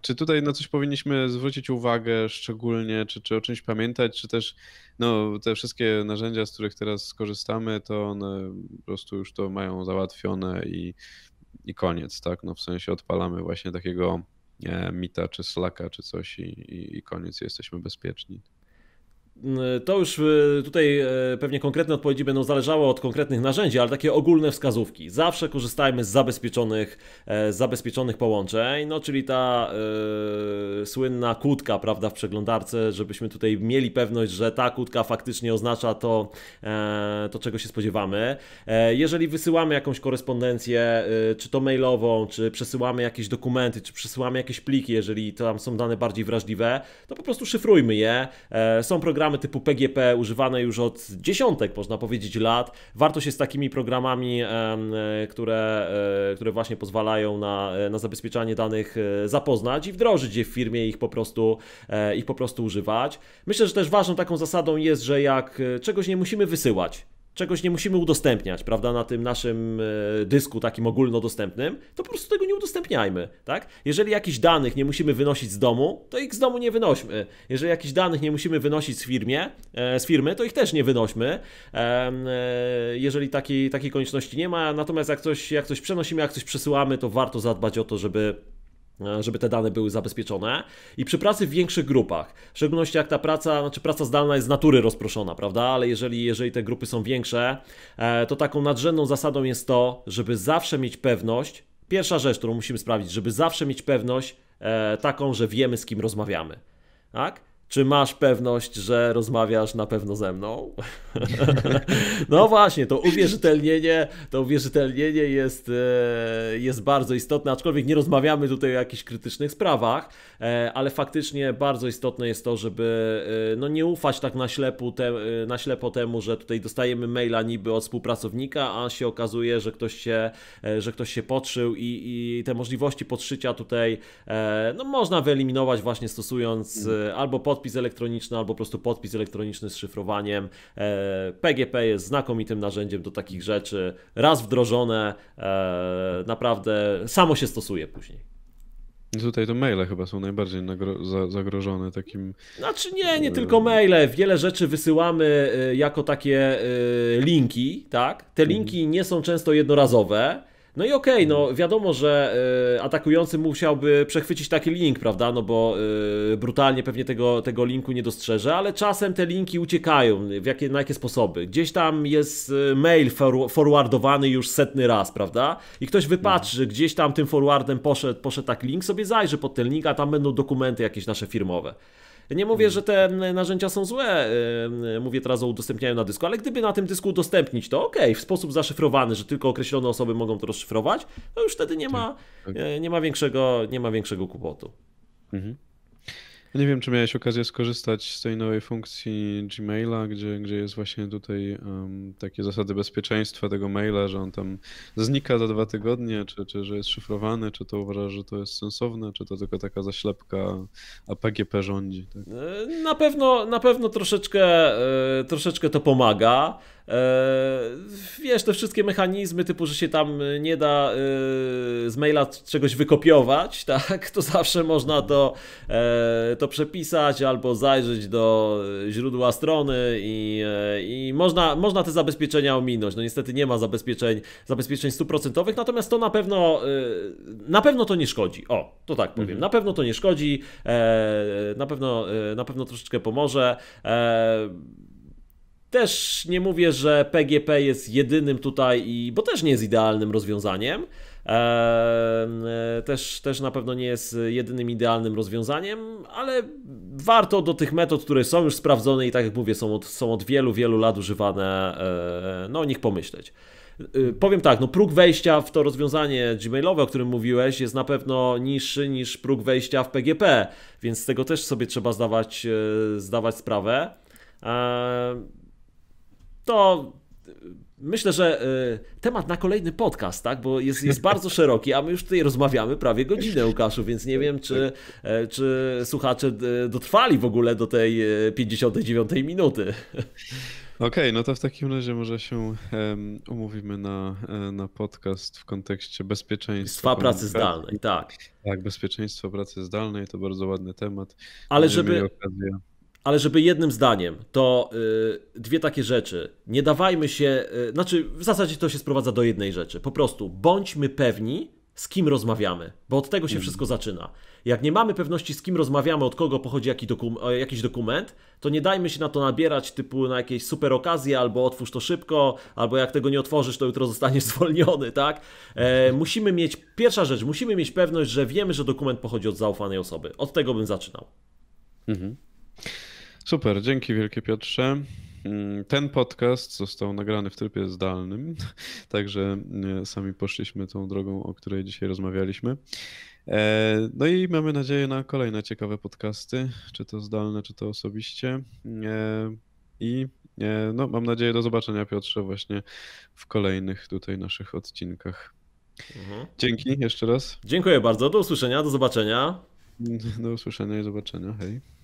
[SPEAKER 1] czy tutaj na coś powinniśmy zwrócić uwagę szczególnie, czy, czy o czymś pamiętać, czy też no, te wszystkie narzędzia, z których teraz skorzystamy, to one po prostu już to mają załatwione i, i koniec, tak? No, w sensie odpalamy właśnie takiego E, Mita, czy Slacka, czy coś i, i, i koniec, jesteśmy bezpieczni.
[SPEAKER 2] E, to już e, tutaj e, pewnie konkretne odpowiedzi będą zależały od konkretnych narzędzi, ale takie ogólne wskazówki. Zawsze korzystajmy z zabezpieczonych, zabezpieczonych połączeń, no czyli ta yy, słynna kłódka, prawda, w przeglądarce, żebyśmy tutaj mieli pewność, że ta kłódka faktycznie oznacza to, yy, to czego się spodziewamy. Yy, jeżeli wysyłamy jakąś korespondencję, czy to mailową, czy przesyłamy jakieś dokumenty, czy przesyłamy jakieś pliki, jeżeli tam są dane bardziej wrażliwe, to po prostu szyfrujmy je. Są programy programy typu PGP używane już od dziesiątek, można powiedzieć, lat. Warto się z takimi programami, e, które, e, które właśnie pozwalają na, e, na zabezpieczanie danych zapoznać i wdrożyć je w firmie i ich po prostu, ich po prostu używać. Myślę, że też ważną taką zasadą jest, że jak czegoś nie musimy wysyłać, czegoś nie musimy udostępniać, prawda, na tym naszym e, dysku takim ogólnodostępnym, to po prostu tego nie udostępniajmy, tak? Jeżeli jakichś danych nie musimy wynosić z domu, to ich z domu nie wynośmy. Jeżeli jakichś danych nie musimy wynosić z, firmie, e, z firmy, to ich też nie wynośmy, e, jeżeli takiej, takiej konieczności nie ma. Natomiast jak coś, jak coś przenosimy, jak coś przesyłamy, to warto zadbać o to, żeby E, żeby te dane były zabezpieczone i przy pracy w większych grupach, w szczególności jak ta praca, znaczy praca zdalna jest z natury rozproszona, prawda, ale jeżeli, jeżeli te grupy są większe, e, to taką nadrzędną zasadą jest to, żeby zawsze mieć pewność, pierwsza rzecz, którą musimy sprawdzić, żeby zawsze mieć pewność e, taką, że wiemy z kim rozmawiamy, tak? Czy masz pewność, że rozmawiasz na pewno ze mną? no właśnie, to uwierzytelnienie, to uwierzytelnienie jest, e, jest bardzo istotne, aczkolwiek nie rozmawiamy tutaj o jakichś krytycznych sprawach, e, ale faktycznie bardzo istotne jest to, żeby e, no nie ufać tak na, ślepu te, na ślepo temu, że tutaj dostajemy maila niby od współpracownika, a się okazuje, że ktoś się, że ktoś się podszył i, i te możliwości podszycia tutaj no można wyeliminować właśnie stosując mhm. albo pod podpis elektroniczny albo po prostu podpis elektroniczny z szyfrowaniem. PGP e, jest znakomitym narzędziem do takich rzeczy. Raz wdrożone, e, naprawdę samo się stosuje później.
[SPEAKER 1] Tutaj to maile chyba są najbardziej zagrożone takim.
[SPEAKER 2] Znaczy nie, nie e, tylko maile. Wiele rzeczy wysyłamy jako takie linki, tak? Te mhm. linki nie są często jednorazowe no i okej, okay, no wiadomo, że y, atakujący musiałby przechwycić taki link, prawda? No bo y, brutalnie pewnie tego, tego linku nie dostrzeże, ale czasem te linki uciekają, w jakie, na jakie sposoby. Gdzieś tam jest y, mail forwardowany już setny raz, prawda? I ktoś wypatrzy, no. gdzieś tam tym forwardem poszedł, poszedł tak link, sobie zajrzy pod ten link, a tam będą dokumenty jakieś nasze firmowe. Nie mówię, mm. że te narzędzia są złe, y, mówię teraz o udostępnianiu na dysku, ale gdyby na tym dysku udostępnić to, ok, w sposób zaszyfrowany, że tylko określone osoby mogą to rozszyfrować, to już wtedy nie tak. ma, tak. Y, nie ma, większego, nie ma większego kłopotu.
[SPEAKER 1] Mhm. Nie wiem, czy miałeś okazję skorzystać z tej nowej funkcji Gmaila, gdzie, gdzie jest właśnie tutaj um, takie zasady bezpieczeństwa tego maila, że on tam znika za dwa tygodnie, czy, czy że jest szyfrowany, czy to uważasz, że to jest sensowne, czy to tylko taka zaślepka APGP rządzi? Tak?
[SPEAKER 2] E, na, pewno, na pewno troszeczkę, e, troszeczkę to pomaga. E, wiesz, te wszystkie mechanizmy typu, że się tam e, nie da e, z maila czegoś wykopiować, tak, to zawsze można to, to przepisać albo zajrzeć do źródła strony i, i można, można te zabezpieczenia ominąć. No niestety nie ma zabezpieczeń, zabezpieczeń stuprocentowych, natomiast to na pewno, na pewno to nie szkodzi. O, to tak powiem, mhm. na pewno to nie szkodzi, na pewno, na pewno troszeczkę pomoże. Też nie mówię, że PGP jest jedynym tutaj, i, bo też nie jest idealnym rozwiązaniem. Ehm, e, też, też na pewno nie jest jedynym idealnym rozwiązaniem, ale warto do tych metod, które są już sprawdzone i tak jak mówię, są od, są od wielu, wielu lat używane, e, e, no o nich pomyśleć. Powiem tak, no próg wejścia w to rozwiązanie Gmailowe, o którym mówiłeś, jest na pewno niższy niż próg wejścia w PGP, więc z tego też sobie trzeba zdawać, zdawać sprawę to y, myślę, że y, temat na kolejny podcast, tak? Bo jest, jest bardzo szeroki, a my już tutaj rozmawiamy prawie godzinę, Łukaszu, więc nie wiem, czy, tak. e, czy słuchacze e, dotrwali w ogóle do tej 59 e, minuty.
[SPEAKER 1] Okej, okay, no to w takim razie może się um, umówimy na, na podcast w kontekście bezpieczeństwa. pracy zdalnej, tak. Tak, bezpieczeństwo pracy zdalnej to bardzo ładny temat. Ale Będziemy żeby
[SPEAKER 2] ale żeby jednym zdaniem, to y, dwie takie rzeczy. Nie dawajmy się, y, znaczy w zasadzie to się sprowadza do jednej rzeczy. Po prostu bądźmy pewni, z kim rozmawiamy, bo od tego się mhm. wszystko zaczyna. Jak nie mamy pewności, z kim rozmawiamy, od kogo pochodzi jaki dokum jakiś dokument, to nie dajmy się na to nabierać, typu na jakieś super okazje, albo otwórz to szybko, albo jak tego nie otworzysz, to jutro zostaniesz zwolniony, tak? E, musimy mieć, pierwsza rzecz, musimy mieć pewność, że wiemy, że dokument pochodzi od zaufanej osoby. Od tego bym zaczynał.
[SPEAKER 1] Mhm. Super, dzięki wielkie Piotrze. Mm, ten podcast został nagrany w trybie zdalnym, także e, sami poszliśmy tą drogą, o której dzisiaj rozmawialiśmy. E, no i mamy nadzieję na kolejne ciekawe podcasty, czy to zdalne, czy to osobiście. E, I no, mam nadzieję do zobaczenia Piotrze właśnie w kolejnych tutaj naszych odcinkach. Mhm. Dzięki jeszcze raz. Dziękuję bardzo, do usłyszenia, do zobaczenia. Do usłyszenia i zobaczenia, hej.